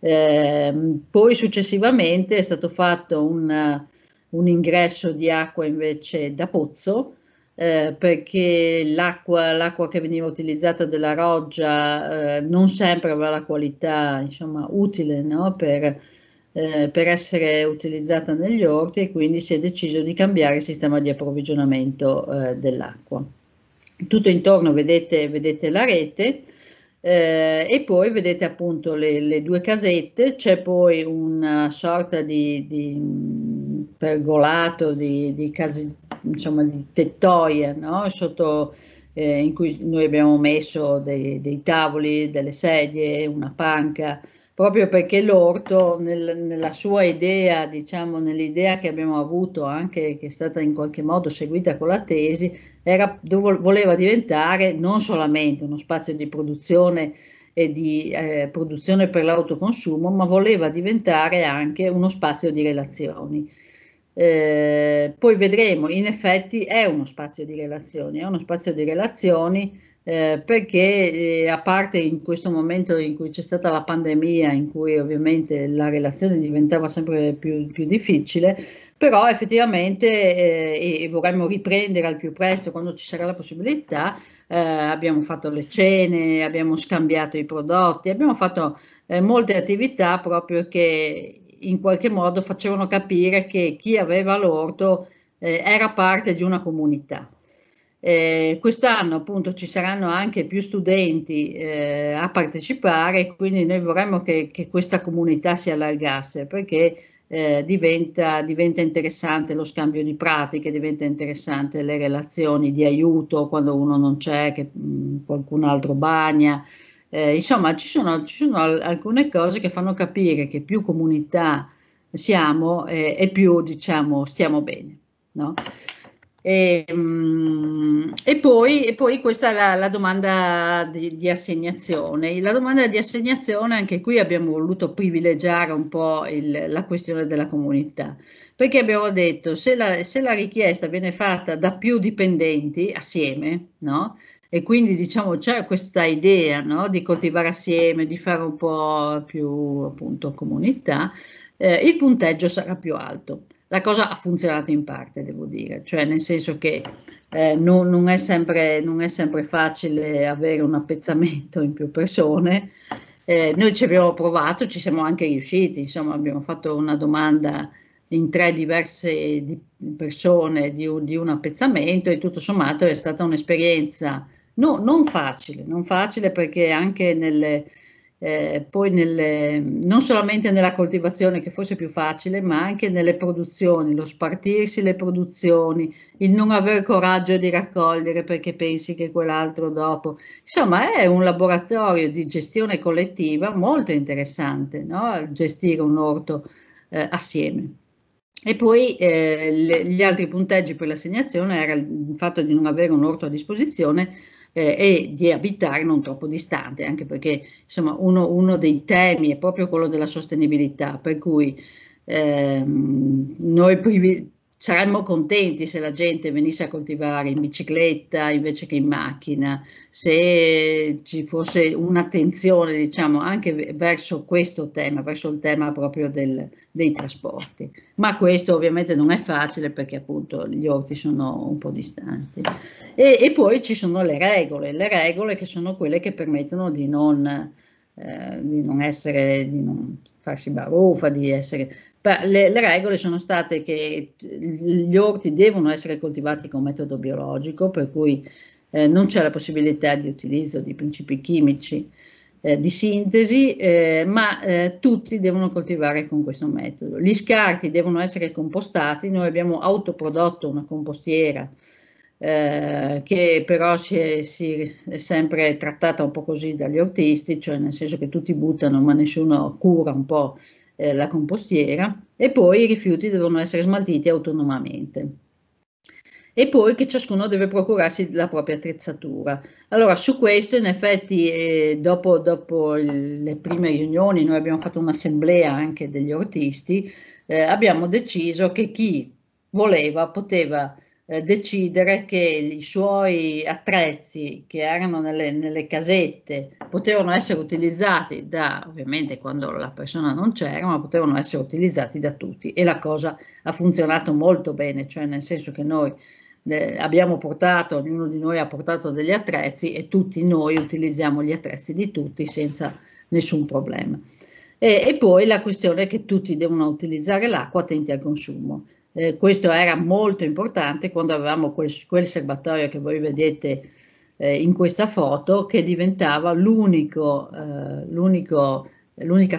Eh, poi successivamente è stato fatto un, un ingresso di acqua invece da pozzo, eh, perché l'acqua, l'acqua, che veniva utilizzata della roggia eh, non sempre aveva la qualità insomma, utile no? per eh, per essere utilizzata negli orti e quindi si è deciso di cambiare il sistema di approvvigionamento eh, dell'acqua. Tutto intorno vedete, vedete la rete eh, e poi vedete appunto le, le due casette, c'è poi una sorta di, di pergolato di, di, case, insomma, di tettoia no? sotto eh, in cui noi abbiamo messo dei, dei tavoli, delle sedie, una panca, proprio perché l'orto nel, nella sua idea, diciamo nell'idea che abbiamo avuto anche che è stata in qualche modo seguita con la tesi, era, voleva diventare non solamente uno spazio di produzione e di eh, produzione per l'autoconsumo, ma voleva diventare anche uno spazio di relazioni. Eh, poi vedremo, in effetti è uno spazio di relazioni, è uno spazio di relazioni eh, perché eh, a parte in questo momento in cui c'è stata la pandemia, in cui ovviamente la relazione diventava sempre più, più difficile, però effettivamente eh, e, vorremmo riprendere al più presto quando ci sarà la possibilità, eh, abbiamo fatto le cene, abbiamo scambiato i prodotti, abbiamo fatto eh, molte attività proprio che in qualche modo facevano capire che chi aveva l'orto eh, era parte di una comunità. Eh, quest'anno appunto ci saranno anche più studenti eh, a partecipare, quindi noi vorremmo che, che questa comunità si allargasse perché eh, diventa, diventa, interessante lo scambio di pratiche, diventa interessante le relazioni di aiuto quando uno non c'è, che mh, mm, qualcun altro bagna. Eh, insomma, ci sono, ci sono alcune cose che fanno capire che più comunità siamo eh, e più diciamo stiamo bene. No? E, mh, mm, e poi, e poi, questa è la, la domanda di, di, assegnazione. La domanda di assegnazione, anche qui abbiamo voluto privilegiare un po' il, la questione della comunità, perché abbiamo detto se la, se la richiesta viene fatta da più dipendenti assieme, no? E quindi diciamo c'è questa idea no? di coltivare assieme, di fare un po' più appunto comunità, eh, il punteggio sarà più alto. La cosa ha funzionato in parte, devo dire, cioè nel senso che eh, non, non, è sempre, non, è sempre, facile avere un appezzamento in più persone. Eh, noi ci abbiamo provato, ci siamo anche riusciti, insomma abbiamo fatto una domanda in tre diverse di persone di, di, un appezzamento e tutto sommato è stata un'esperienza no, non facile, non facile perché anche nelle, eh, poi nelle, non solamente nella coltivazione che forse è più facile, ma anche nelle produzioni, lo spartirsi le produzioni, il non aver coraggio di raccogliere perché pensi che quell'altro dopo. Insomma, è un laboratorio di gestione collettiva molto interessante, no? gestire un orto eh, assieme. E poi eh, le, gli altri punteggi per l'assegnazione era il fatto di non avere un orto a disposizione, eh, e di abitare non troppo distante, anche perché insomma, uno, uno, dei temi è proprio quello della sostenibilità, per cui ehm, noi privi- saremmo contenti se la gente venisse a coltivare in bicicletta invece che in macchina, se ci fosse un'attenzione diciamo, anche verso questo tema, verso il tema proprio del, dei trasporti. Ma questo ovviamente non è facile perché appunto gli orti sono un po' distanti. E, e poi ci sono le regole, le regole che sono quelle che permettono di non, eh, di non essere... Di non, farsi baruffa, di essere le, le, regole sono state che gli orti devono essere coltivati con metodo biologico, per cui eh, non c'è la possibilità di utilizzo di principi chimici eh, di sintesi, eh, ma eh, tutti devono coltivare con questo metodo. Gli scarti devono essere compostati, noi abbiamo autoprodotto una compostiera eh, che però si è, si è, sempre trattata un po' così dagli ortisti, cioè nel senso che tutti buttano ma nessuno cura un po' eh, la compostiera e poi i rifiuti devono essere smaltiti autonomamente. E poi che ciascuno deve procurarsi la propria attrezzatura. Allora su questo in effetti eh, dopo, dopo le prime riunioni noi abbiamo fatto un'assemblea anche degli ortisti, eh, abbiamo deciso che chi voleva poteva eh, decidere che i suoi attrezzi che erano nelle, nelle, casette potevano essere utilizzati da, ovviamente quando la persona non c'era, ma potevano essere utilizzati da tutti e la cosa ha funzionato molto bene, cioè nel senso che noi eh, abbiamo portato, ognuno di noi ha portato degli attrezzi e tutti noi utilizziamo gli attrezzi di tutti senza nessun problema. E, e poi la questione è che tutti devono utilizzare l'acqua attenti al consumo eh, questo era molto importante quando avevamo quel, quel serbatoio che voi vedete eh, in questa foto che diventava eh, l'unica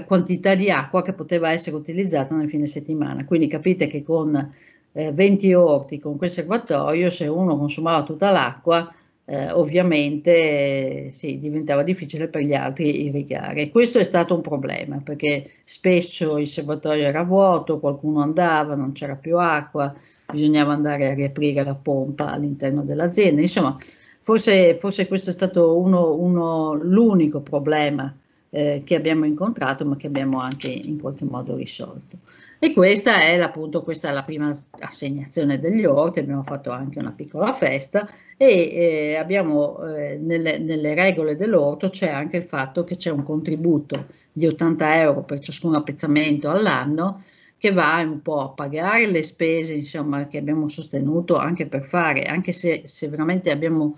quantità di acqua che poteva essere utilizzata nel fine settimana. Quindi capite che con 20 eh, orti, con quel serbatoio, se uno consumava tutta l'acqua, eh, ovviamente sì, diventava difficile per gli altri irrigare. questo è stato un problema perché spesso il serbatoio era vuoto, qualcuno andava, non c'era più acqua, bisognava andare a riaprire la pompa all'interno dell'azienda. Insomma, forse, forse questo è stato uno, uno, l'unico problema eh, che abbiamo incontrato ma che abbiamo anche in qualche modo risolto. E questa è appunto questa è la prima assegnazione degli orti, abbiamo fatto anche una piccola festa e eh, abbiamo, eh, nelle, nelle, regole dell'orto c'è anche il fatto che c'è un contributo di 80 euro per ciascun appezzamento all'anno che va un po' a pagare le spese insomma, che abbiamo sostenuto anche per fare, anche se, se veramente abbiamo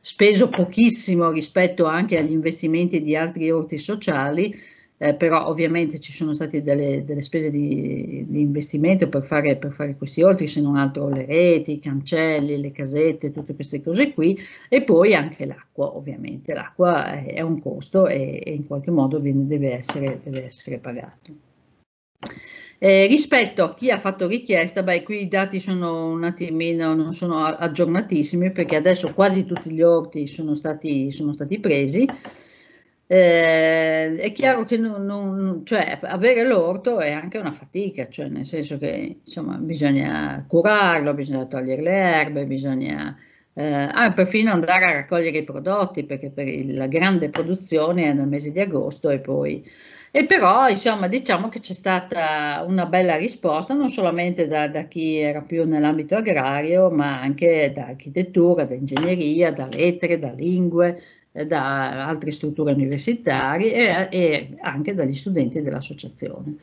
speso pochissimo rispetto anche agli investimenti di altri orti sociali, eh, però ovviamente ci sono state delle, delle spese di, di investimento per fare, per fare, questi oltre, se non altro le reti, i cancelli, le casette, tutte queste cose qui, e poi anche l'acqua, ovviamente l'acqua è, eh, è un costo e, e, in qualche modo viene, deve, essere, deve essere pagato. Eh, rispetto a chi ha fatto richiesta, beh, qui i dati sono un attimino, non sono aggiornatissimi perché adesso quasi tutti gli orti sono stati, sono stati presi, eh, è chiaro che non, non, cioè, avere l'orto è anche una fatica, cioè nel senso che insomma, bisogna curarlo, bisogna togliere le erbe, bisogna eh, ah, perfino andare a raccogliere i prodotti perché per il, la grande produzione è nel mese di agosto e poi. E però insomma diciamo che c'è stata una bella risposta non solamente da, da chi era più nell'ambito agrario ma anche da architettura, da ingegneria, da lettere, da lingue, da altre strutture universitarie e, e anche dagli studenti dell'associazione.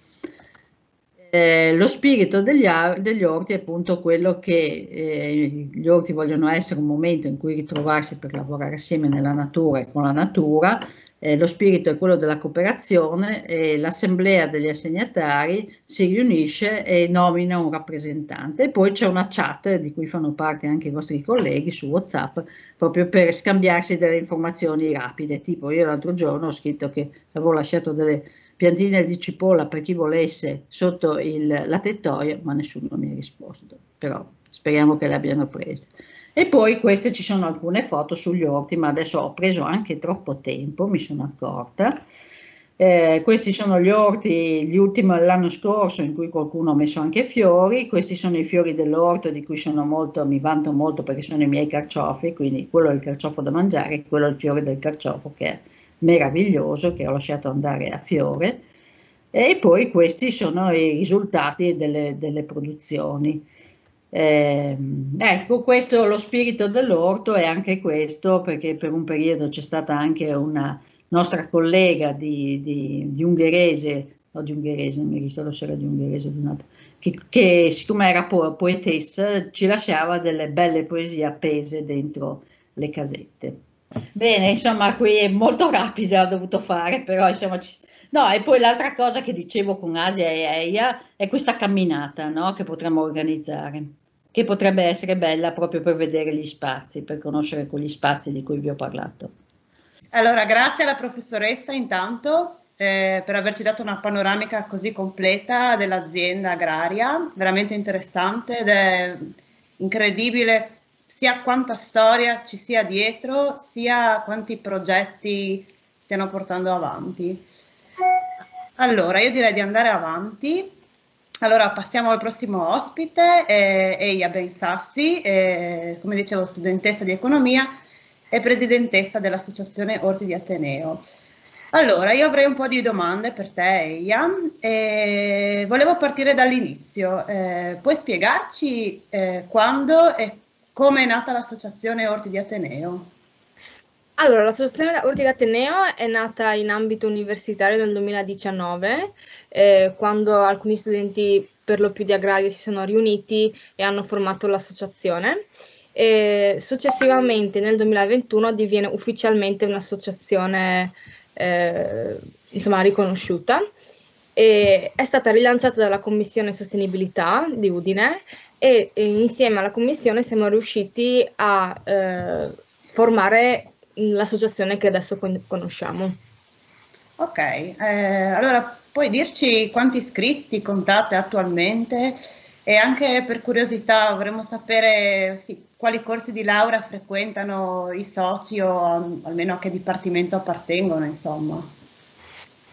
Eh, lo spirito degli, degli, orti è appunto quello che eh, gli orti vogliono essere un momento in cui ritrovarsi per lavorare assieme nella natura e con la natura, eh, lo spirito è quello della cooperazione e l'assemblea degli assegnatari si riunisce e nomina un rappresentante e poi c'è una chat di cui fanno parte anche i vostri colleghi su Whatsapp proprio per scambiarsi delle informazioni rapide tipo io l'altro giorno ho scritto che avevo lasciato delle piantine di cipolla per chi volesse sotto il, la tettoia ma nessuno mi ha risposto però speriamo che le abbiano prese. E poi queste ci sono alcune foto sugli orti, ma adesso ho preso anche troppo tempo, mi sono accorta. Eh, questi sono gli orti, gli ultimi dell'anno scorso in cui qualcuno ha messo anche fiori, questi sono i fiori dell'orto di cui sono molto, mi vanto molto perché sono i miei carciofi, quindi quello è il carciofo da mangiare quello è il fiore del carciofo che è meraviglioso, che ho lasciato andare a fiore. E poi questi sono i risultati delle, delle produzioni. Eh, ecco, questo lo spirito dell'orto è anche questo, perché per un periodo c'è stata anche una nostra collega di, di, di ungherese, o di ungherese, non mi ricordo se era di ungherese, o di che, che siccome era po- poetessa ci lasciava delle belle poesie appese dentro le casette. Bene, insomma, qui è molto rapida, ha dovuto fare, però insomma... Ci... No, e poi l'altra cosa che dicevo con Asia e Eia è questa camminata no? che potremmo organizzare, che potrebbe essere bella proprio per vedere gli spazi, per conoscere quegli spazi di cui vi ho parlato. Allora, grazie alla professoressa intanto eh, per averci dato una panoramica così completa dell'azienda agraria, veramente interessante ed è incredibile sia quanta storia ci sia dietro, sia quanti progetti stiano portando avanti. Allora, io direi di andare avanti. Allora, passiamo al prossimo ospite, eh, Eia Bensassi, eh, come dicevo studentessa di economia e presidentessa dell'associazione Orti di Ateneo. Allora, io avrei un po' di domande per te, Eia. E volevo partire dall'inizio. Eh, puoi spiegarci eh, quando e come è nata l'associazione Orti di Ateneo? Allora, l'associazione Orti di Ateneo è nata in ambito universitario nel 2019, eh, quando alcuni studenti per lo più di agraria si sono riuniti e hanno formato l'associazione. E successivamente nel 2021 diviene ufficialmente un'associazione eh, insomma, riconosciuta e è stata rilanciata dalla Commissione Sostenibilità di Udine e, e insieme alla commissione siamo riusciti a eh, formare l'associazione che adesso con conosciamo. Ok, eh, allora puoi dirci quanti iscritti contate attualmente e anche per curiosità vorremmo sapere sì, quali corsi di laurea frequentano i soci o mm, almeno a che dipartimento appartengono, insomma.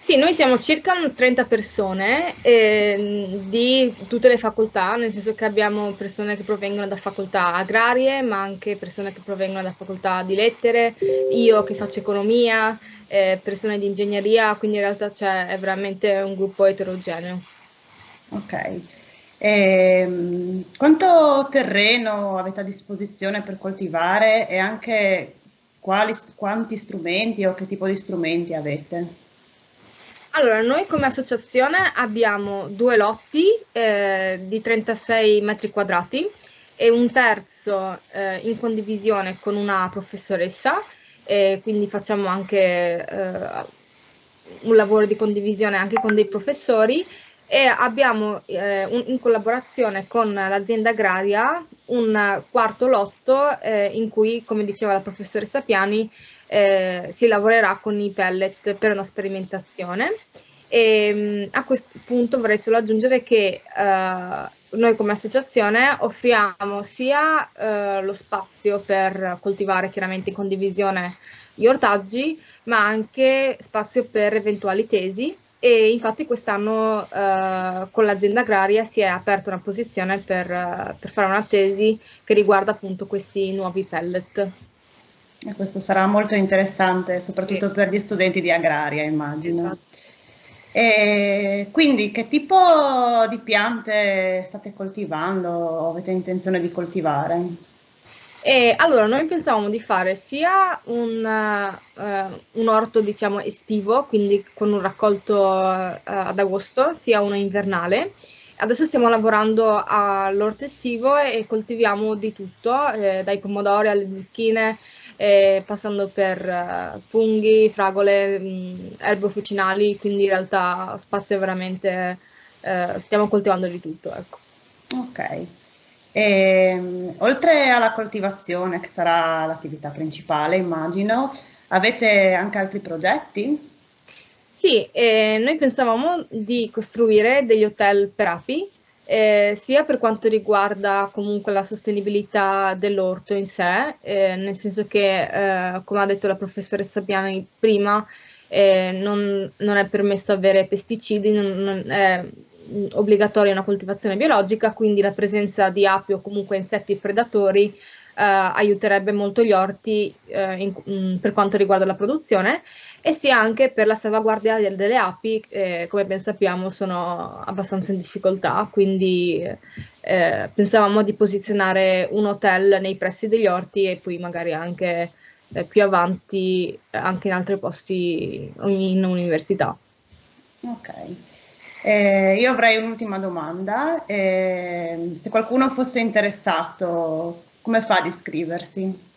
Sì, noi siamo circa 30 persone eh, di tutte le facoltà, nel senso che abbiamo persone che provengono da facoltà agrarie, ma anche persone che provengono da facoltà di lettere, io che faccio economia, eh, persone di ingegneria, quindi in realtà cioè, è veramente un gruppo eterogeneo. Ok. E, ehm, quanto terreno avete a disposizione per coltivare e anche quali, quanti strumenti o che tipo di strumenti avete? Allora, noi come associazione abbiamo due lotti eh, di 36 metri quadrati e un terzo eh, in condivisione con una professoressa, e quindi facciamo anche eh, un lavoro di condivisione anche con dei professori e abbiamo eh, un, in collaborazione con l'azienda agraria un quarto lotto eh, in cui, come diceva la professoressa Piani, eh, si lavorerà con i pellet per una sperimentazione. E, ehm, a questo punto vorrei solo aggiungere che eh, noi come associazione offriamo sia eh, lo spazio per coltivare chiaramente in condivisione gli ortaggi, ma anche spazio per eventuali tesi e infatti quest'anno eh, con l'azienda agraria si è aperta una posizione per, eh, per fare una tesi che riguarda appunto questi nuovi pellet. E questo sarà molto interessante, soprattutto sì. per gli studenti di agraria, immagino. Esatto. quindi che tipo di piante state coltivando o avete intenzione di coltivare? E allora, noi pensavamo di fare sia un, uh, un, orto, diciamo, estivo, quindi con un raccolto uh, ad agosto, sia uno invernale. Adesso stiamo lavorando all'orto estivo e coltiviamo di tutto, eh, dai pomodori alle zucchine, eh, passando per eh, funghi, fragole, mh, mm, erbe officinali, quindi in realtà spazio veramente, eh, stiamo coltivando di tutto. Ecco. Ok. E, ehm, oltre alla coltivazione, che sarà l'attività principale, immagino, avete anche altri progetti? Sì, eh, noi pensavamo di costruire degli hotel per api eh, sia per quanto riguarda comunque la sostenibilità dell'orto in sé, eh, nel senso che, eh, come ha detto la professoressa Piani prima, eh, non, non, è permesso avere pesticidi, non, non è mm, obbligatoria una coltivazione biologica, quindi la presenza di api o comunque insetti predatori eh, aiuterebbe molto gli orti eh, in, mh, mm, per quanto riguarda la produzione e sia anche per la salvaguardia delle api, eh, come ben sappiamo sono abbastanza in difficoltà, quindi eh, pensavamo di posizionare un hotel nei pressi degli orti e poi magari anche eh, più avanti anche in altri posti in università. Ok. Eh, io avrei un'ultima domanda, eh, se qualcuno fosse interessato, come fa ad iscriversi?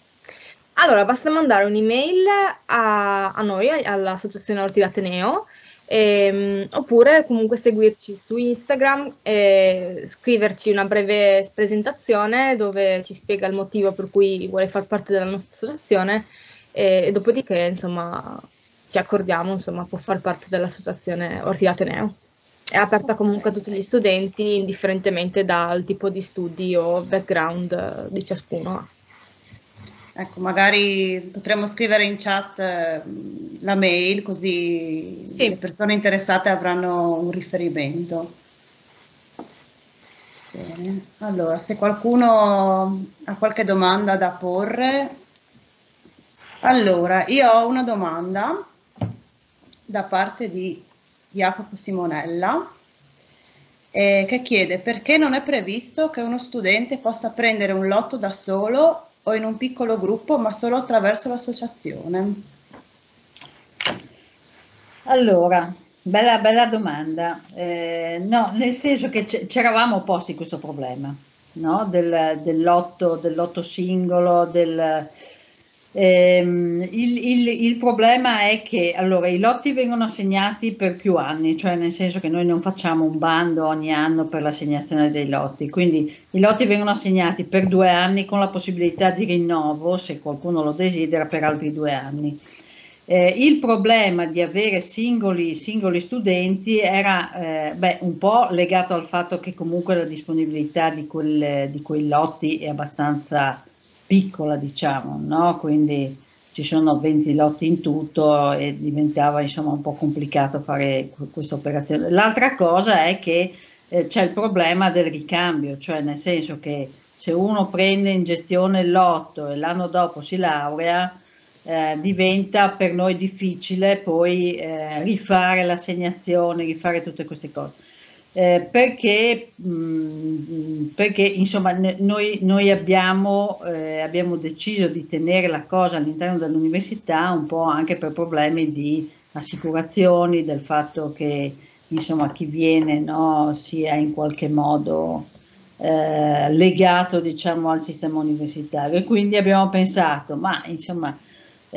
Allora, basta mandare un'email a, a noi, all'Associazione Orti d'Ateneo, ehm, oppure comunque seguirci su Instagram e scriverci una breve presentazione dove ci spiega il motivo per cui vuole far parte della nostra associazione e, e dopodiché, insomma, ci accordiamo, insomma, può far parte dell'Associazione Orti d'Ateneo. È aperta comunque a tutti gli studenti, indifferentemente dal tipo di studi o background di ciascuno. Ecco, magari potremmo scrivere in chat eh, la mail così sì. le persone interessate avranno un riferimento. Bene. Allora, se qualcuno ha qualche domanda da porre. Allora, io ho una domanda da parte di Jacopo Simonella eh, che chiede perché non è previsto che uno studente possa prendere un lotto da solo o in un piccolo gruppo, ma solo attraverso l'associazione? Allora, bella, bella domanda. Eh, no, nel senso che c'eravamo posti questo problema, no? Del, dell'otto, dell'otto singolo, del Ehm, il, il, il, problema è che allora, i lotti vengono assegnati per più anni, cioè nel senso che noi non facciamo un bando ogni anno per l'assegnazione dei lotti, quindi i lotti vengono assegnati per due anni con la possibilità di rinnovo, se qualcuno lo desidera, per altri due anni. Eh, il problema di avere singoli, singoli studenti era eh, beh, un po' legato al fatto che comunque la disponibilità di, quel, di quei lotti è abbastanza piccola, diciamo, no? quindi ci sono 20 lotti in tutto e diventava insomma un po' complicato fare questa operazione. L'altra cosa è che eh, c'è il problema del ricambio, cioè nel senso che se uno prende in gestione il lotto e l'anno dopo si laurea, eh, diventa per noi difficile poi eh, rifare l'assegnazione, rifare tutte queste cose. Eh, perché, mh, mm, perché, insomma noi, noi abbiamo, eh, abbiamo, deciso di tenere la cosa all'interno dell'università un po' anche per problemi di assicurazioni, del fatto che insomma chi viene no, sia in qualche modo eh, legato diciamo al sistema universitario e quindi abbiamo pensato ma insomma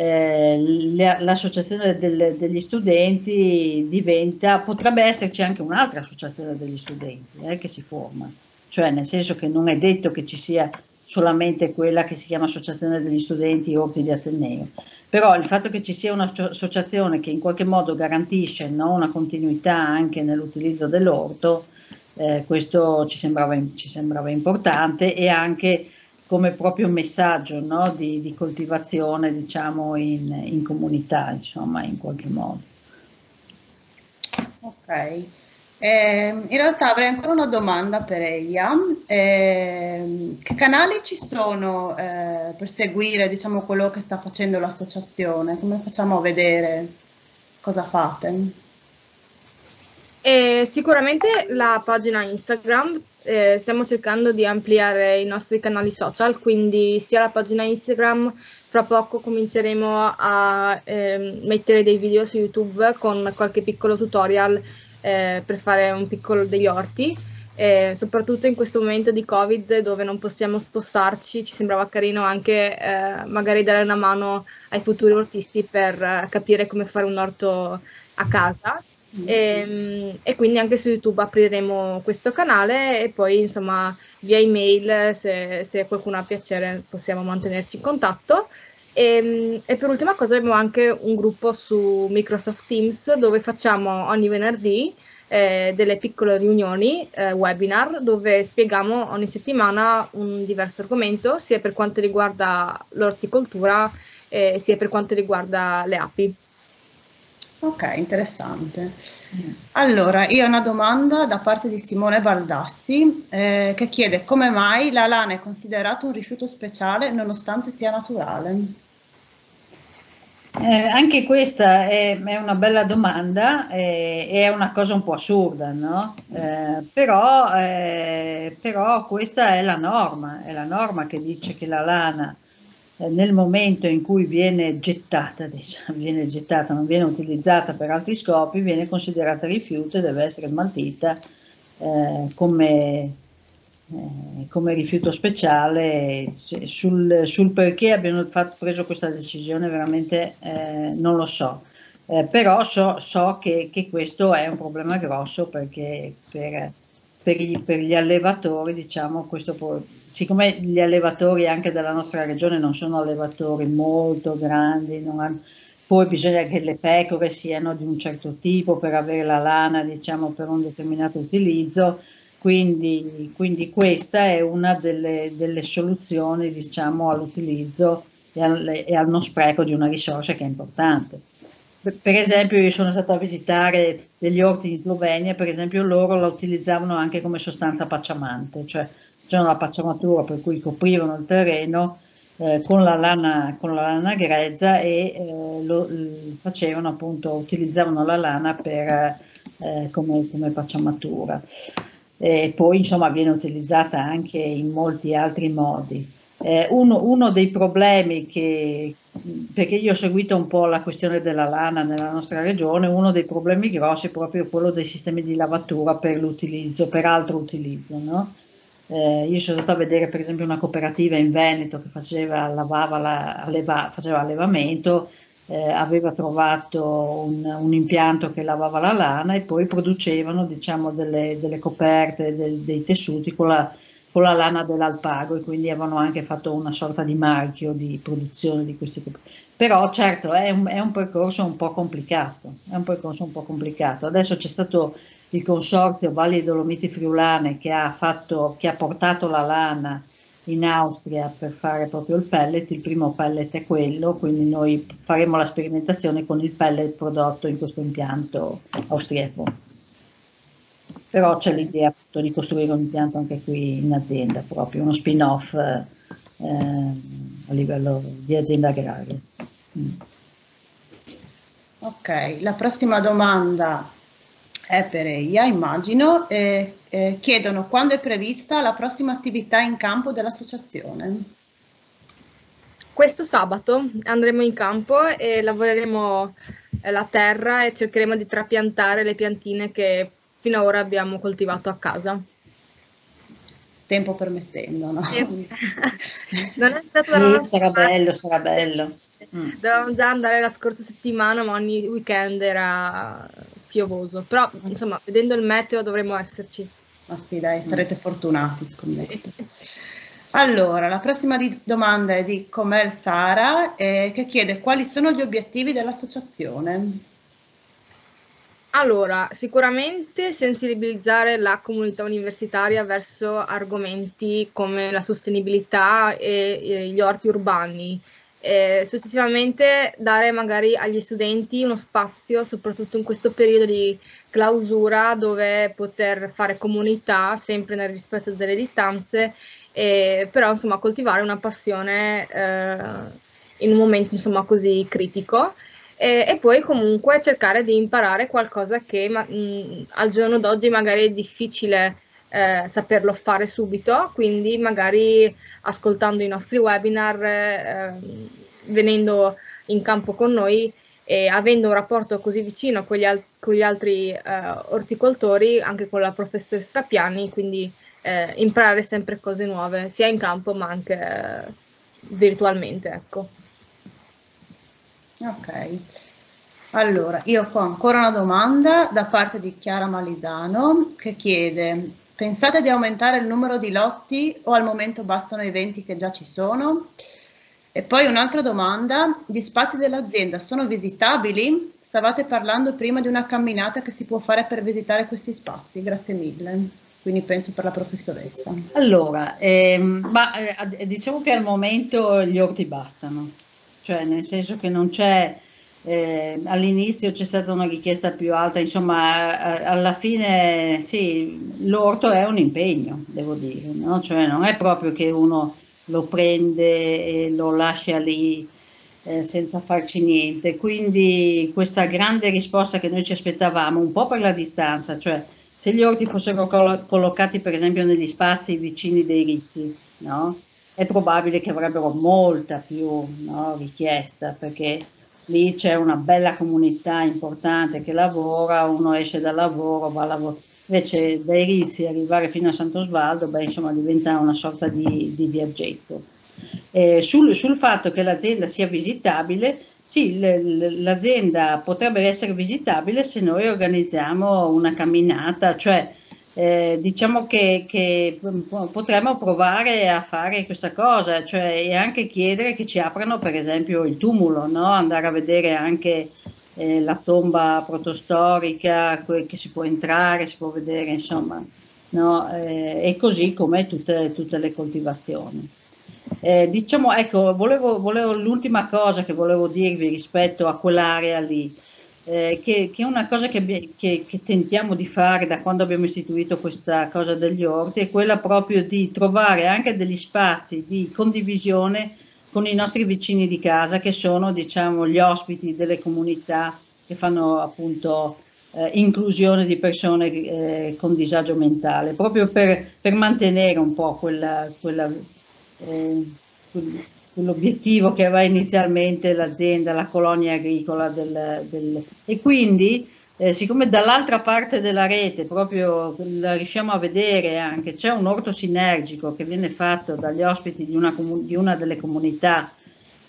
eh, l'associazione del, degli studenti diventa, potrebbe esserci anche un'altra associazione degli studenti eh, che si forma, cioè nel senso che non è detto che ci sia solamente quella che si chiama associazione degli studenti ordini di Ateneo, però il fatto che ci sia un'associazione che in qualche modo garantisce no, una continuità anche nell'utilizzo dell'orto, eh, questo ci sembrava, ci sembrava importante e anche come proprio messaggio no? di, di, coltivazione diciamo in, in, comunità insomma in qualche modo. Ok, eh, in realtà avrei ancora una domanda per Eia. Eh, che canali ci sono eh, per seguire diciamo, quello che sta facendo l'associazione? Come facciamo a vedere cosa fate? Eh, sicuramente la pagina Instagram eh, stiamo cercando di ampliare i nostri canali social, quindi sia la pagina Instagram, fra poco cominceremo a eh, mettere dei video su YouTube con qualche piccolo tutorial eh, per fare un piccolo degli orti. E soprattutto in questo momento di Covid dove non possiamo spostarci, ci sembrava carino anche eh, magari dare una mano ai futuri ortisti per eh, capire come fare un orto a casa e, ehm, e, quindi anche su YouTube apriremo questo canale e poi insomma via email se, se qualcuno ha piacere possiamo mantenerci in contatto. E, ehm, e, per ultima cosa abbiamo anche un gruppo su Microsoft Teams dove facciamo ogni venerdì eh, delle piccole riunioni, eh, webinar, dove spieghiamo ogni settimana un diverso argomento, sia per quanto riguarda l'orticoltura eh, sia per quanto riguarda le api. Ok, interessante. Mm. Allora, io ho una domanda da parte di Simone Baldassi eh, che chiede come mai la lana è considerata un rifiuto speciale nonostante sia naturale. Eh, anche questa è, è, una bella domanda e eh, è una cosa un po' assurda, no? Eh, però, eh, però, questa è la norma, è la norma che dice che la lana nel momento in cui viene gettata, diciamo, viene gettata, non viene utilizzata per altri scopi, viene considerata rifiuto e deve essere smaltita eh, come, eh, come, rifiuto speciale. Cioè, sul, sul, perché abbiano fatto, preso questa decisione veramente eh, non lo so. Eh, però so, so che, che, questo è un problema grosso perché per, per gli, per gli, allevatori, diciamo, questo può, siccome gli allevatori anche della nostra regione non sono allevatori molto grandi, hanno, poi bisogna che le pecore siano di un certo tipo per avere la lana, diciamo, per un determinato utilizzo, quindi, quindi questa è una delle, delle soluzioni, diciamo, all'utilizzo e, al, e allo spreco di una risorsa che è importante. Per esempio, io sono stata a visitare degli orti in Slovenia, per esempio loro la utilizzavano anche come sostanza pacciamante, cioè facevano la pacciamatura per cui coprivano il terreno eh, con, la lana, con, la lana, grezza e eh, lo, facevano appunto, utilizzavano la lana per, eh, come, come pacciamatura. E poi insomma viene utilizzata anche in molti altri modi. Eh, uno, uno, dei problemi che, perché io ho seguito un po' la questione della lana nella nostra regione, uno dei problemi grossi è proprio quello dei sistemi di lavatura per l'utilizzo, per altro utilizzo. No? Eh, io sono stata a vedere per esempio una cooperativa in Veneto che faceva, lavava la, alleva, faceva allevamento, eh, aveva trovato un, un, impianto che lavava la lana e poi producevano diciamo, delle, delle coperte, del, dei tessuti con la con la lana dell'alpago e quindi avevano anche fatto una sorta di marchio di produzione di questi tipi. Però certo è un, è un, percorso un po' complicato, è un percorso un po' complicato. Adesso c'è stato il consorzio Valli Dolomiti Friulane che ha, fatto, che ha portato la lana in Austria per fare proprio il pellet, il primo pellet è quello, quindi noi faremo la sperimentazione con il pellet prodotto in questo impianto austriaco però c'è l'idea appunto di costruire un impianto anche qui in azienda, proprio uno spin-off eh, a livello di azienda agraria. Mm. Ok, la prossima domanda è per IA, immagino, e, e chiedono quando è prevista la prossima attività in campo dell'associazione. Questo sabato andremo in campo e lavoreremo eh, la terra e cercheremo di trapiantare le piantine che finora abbiamo coltivato a casa. Tempo permettendo, no? non è stato sì, sarà bello, sarà bello. Mm. Dovevamo già andare la scorsa settimana, ma ogni weekend era piovoso. Però, ah, insomma, vedendo il meteo dovremmo esserci. Ma sì, dai, mm. sarete mm. fortunati, scommetto. Allora, la prossima domanda è di Comel Sara eh, che chiede quali sono gli obiettivi dell'associazione. Allora, sicuramente sensibilizzare la comunità universitaria verso argomenti come la sostenibilità e, e gli orti urbani. E successivamente dare magari agli studenti uno spazio, soprattutto in questo periodo di clausura, dove poter fare comunità sempre nel rispetto delle distanze, e, però insomma coltivare una passione eh, in un momento insomma così critico eh, e poi comunque cercare di imparare qualcosa che ma, mh, mm, al giorno d'oggi magari è difficile eh, saperlo fare subito, quindi magari ascoltando i nostri webinar, eh, venendo in campo con noi e avendo un rapporto così vicino con gli, al- con gli altri eh, orticoltori, anche con la professoressa Piani, quindi eh, imparare sempre cose nuove, sia in campo ma anche virtualmente. Ecco. Ok, allora io ho ancora una domanda da parte di Chiara Malisano che chiede pensate di aumentare il numero di lotti o al momento bastano i 20 che già ci sono? E poi un'altra domanda, gli spazi dell'azienda sono visitabili? Stavate parlando prima di una camminata che si può fare per visitare questi spazi, grazie mille quindi penso per la professoressa. Allora, ehm, ma, eh, diciamo che al momento gli orti bastano cioè nel senso che non c'è, eh, all'inizio c'è stata una richiesta più alta, insomma a, alla fine sì, l'orto è un impegno, devo dire, no? cioè non è proprio che uno lo prende e lo lascia lì eh, senza farci niente, quindi questa grande risposta che noi ci aspettavamo, un po' per la distanza, cioè se gli orti fossero col- collocati per esempio negli spazi vicini dei rizzi, no? è probabile che avrebbero molta più no, richiesta perché lì c'è una bella comunità importante che lavora, uno esce dal lavoro, va a lavorare. Invece da Irizi arrivare fino a Sant'Osvaldo, beh, insomma, diventa una sorta di, di viaggetto. Eh, sul, sul, fatto che l'azienda sia visitabile, sì, l'azienda potrebbe essere visitabile se noi organizziamo una camminata, cioè eh, diciamo che, che, potremmo provare a fare questa cosa, cioè e anche chiedere che ci aprano per esempio il tumulo, no? andare a vedere anche eh, la tomba protostorica che si può entrare, si può vedere insomma, no? eh, e così come tutte, tutte le coltivazioni. Eh, diciamo, ecco, volevo, volevo l'ultima cosa che volevo dirvi rispetto a quell'area lì eh, che, che, è una cosa che, che, che, tentiamo di fare da quando abbiamo istituito questa cosa degli orti, è quella proprio di trovare anche degli spazi di condivisione con i nostri vicini di casa, che sono diciamo, gli ospiti delle comunità che fanno appunto eh, inclusione di persone eh, con disagio mentale, proprio per, per, mantenere un po' quella, quella eh, quel, l'obiettivo che aveva inizialmente l'azienda, la colonia agricola del, del... e quindi eh, siccome dall'altra parte della rete proprio la riusciamo a vedere anche c'è un orto sinergico che viene fatto dagli ospiti di una, di una delle comunità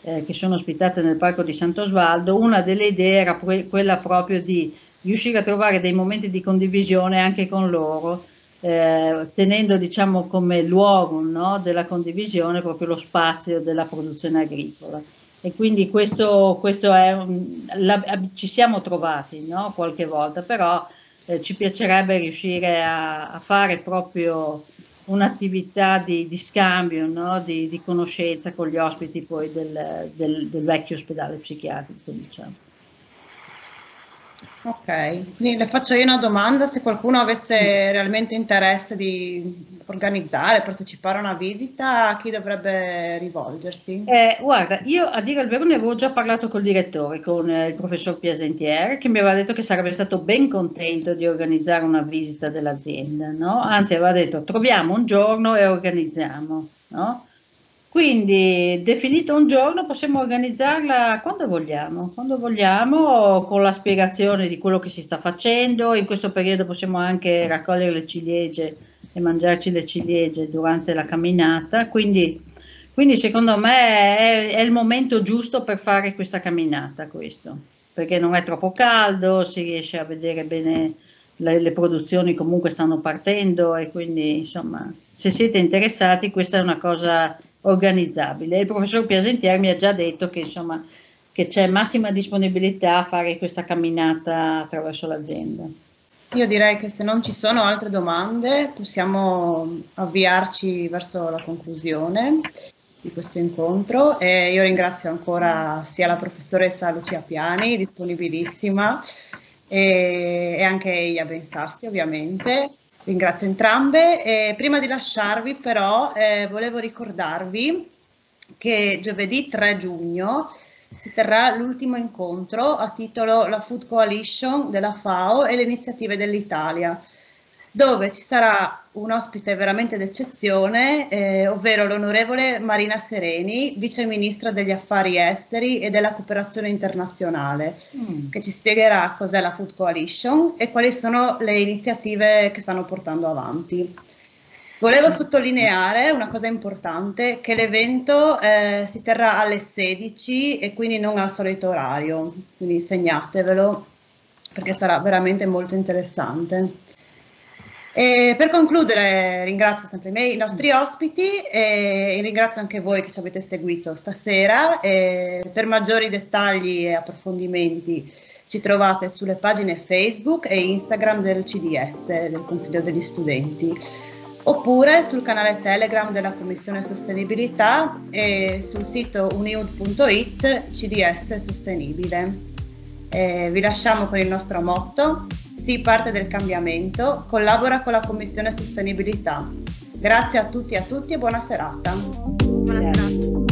eh, che sono ospitate nel parco di Santo Osvaldo, una delle idee era quella proprio di riuscire a trovare dei momenti di condivisione anche con loro eh, tenendo diciamo, come luogo no, della condivisione proprio lo spazio della produzione agricola. E quindi questo, questo è un, la, ci siamo trovati no, qualche volta, però eh, ci piacerebbe riuscire a, a fare proprio un'attività di, di scambio, no, di, di, conoscenza con gli ospiti poi del, del, del vecchio ospedale psichiatrico. Diciamo. Ok, quindi le faccio io una domanda, se qualcuno avesse realmente interesse di organizzare, partecipare a una visita, a chi dovrebbe rivolgersi? Eh, guarda, io a dire il vero ne avevo già parlato col direttore, con eh, il professor Piasentier, che mi aveva detto che sarebbe stato ben contento di organizzare una visita dell'azienda, no? Anzi aveva detto troviamo un giorno e organizziamo, no? Quindi, definito un giorno, possiamo organizzarla quando vogliamo, quando vogliamo, con la spiegazione di quello che si sta facendo. In questo periodo possiamo anche raccogliere le ciliegie e mangiarci le ciliegie durante la camminata. Quindi, quindi secondo me è, è, il momento giusto per fare questa camminata, questo, perché non è troppo caldo, si riesce a vedere bene le, le produzioni comunque stanno partendo e quindi insomma se siete interessati questa è una cosa organizzabile. Il professor Piasentier mi ha già detto che, insomma, che c'è massima disponibilità a fare questa camminata attraverso l'azienda. Io direi che se non ci sono altre domande possiamo avviarci verso la conclusione di questo incontro e io ringrazio ancora sia la professoressa Lucia Piani, disponibilissima, e, anche Ia Bensassi ovviamente Ringrazio entrambe. Eh, prima di lasciarvi però eh, volevo ricordarvi che giovedì 3 giugno si terrà l'ultimo incontro a titolo La Food Coalition della FAO e le iniziative dell'Italia dove ci sarà un ospite veramente d'eccezione, eh, ovvero l'onorevole Marina Sereni, vice ministra degli affari esteri e della cooperazione internazionale, mm. che ci spiegherà cos'è la Food Coalition e quali sono le iniziative che stanno portando avanti. Volevo sottolineare una cosa importante, che l'evento eh, si terrà alle 16 e quindi non al solito orario, quindi segnatevelo perché sarà veramente molto interessante. E per concludere ringrazio sempre i, miei, i nostri mm. ospiti e ringrazio anche voi che ci avete seguito stasera. E per maggiori dettagli e approfondimenti ci trovate sulle pagine Facebook e Instagram del CDS, del Consiglio degli Studenti, oppure sul canale Telegram della Commissione Sostenibilità e sul sito uniud.it CDS Sostenibile. Eh, vi lasciamo con il nostro motto, sii parte del cambiamento, collabora con la Commissione Sostenibilità. Grazie a tutti e a tutti e buona serata. Buona serata.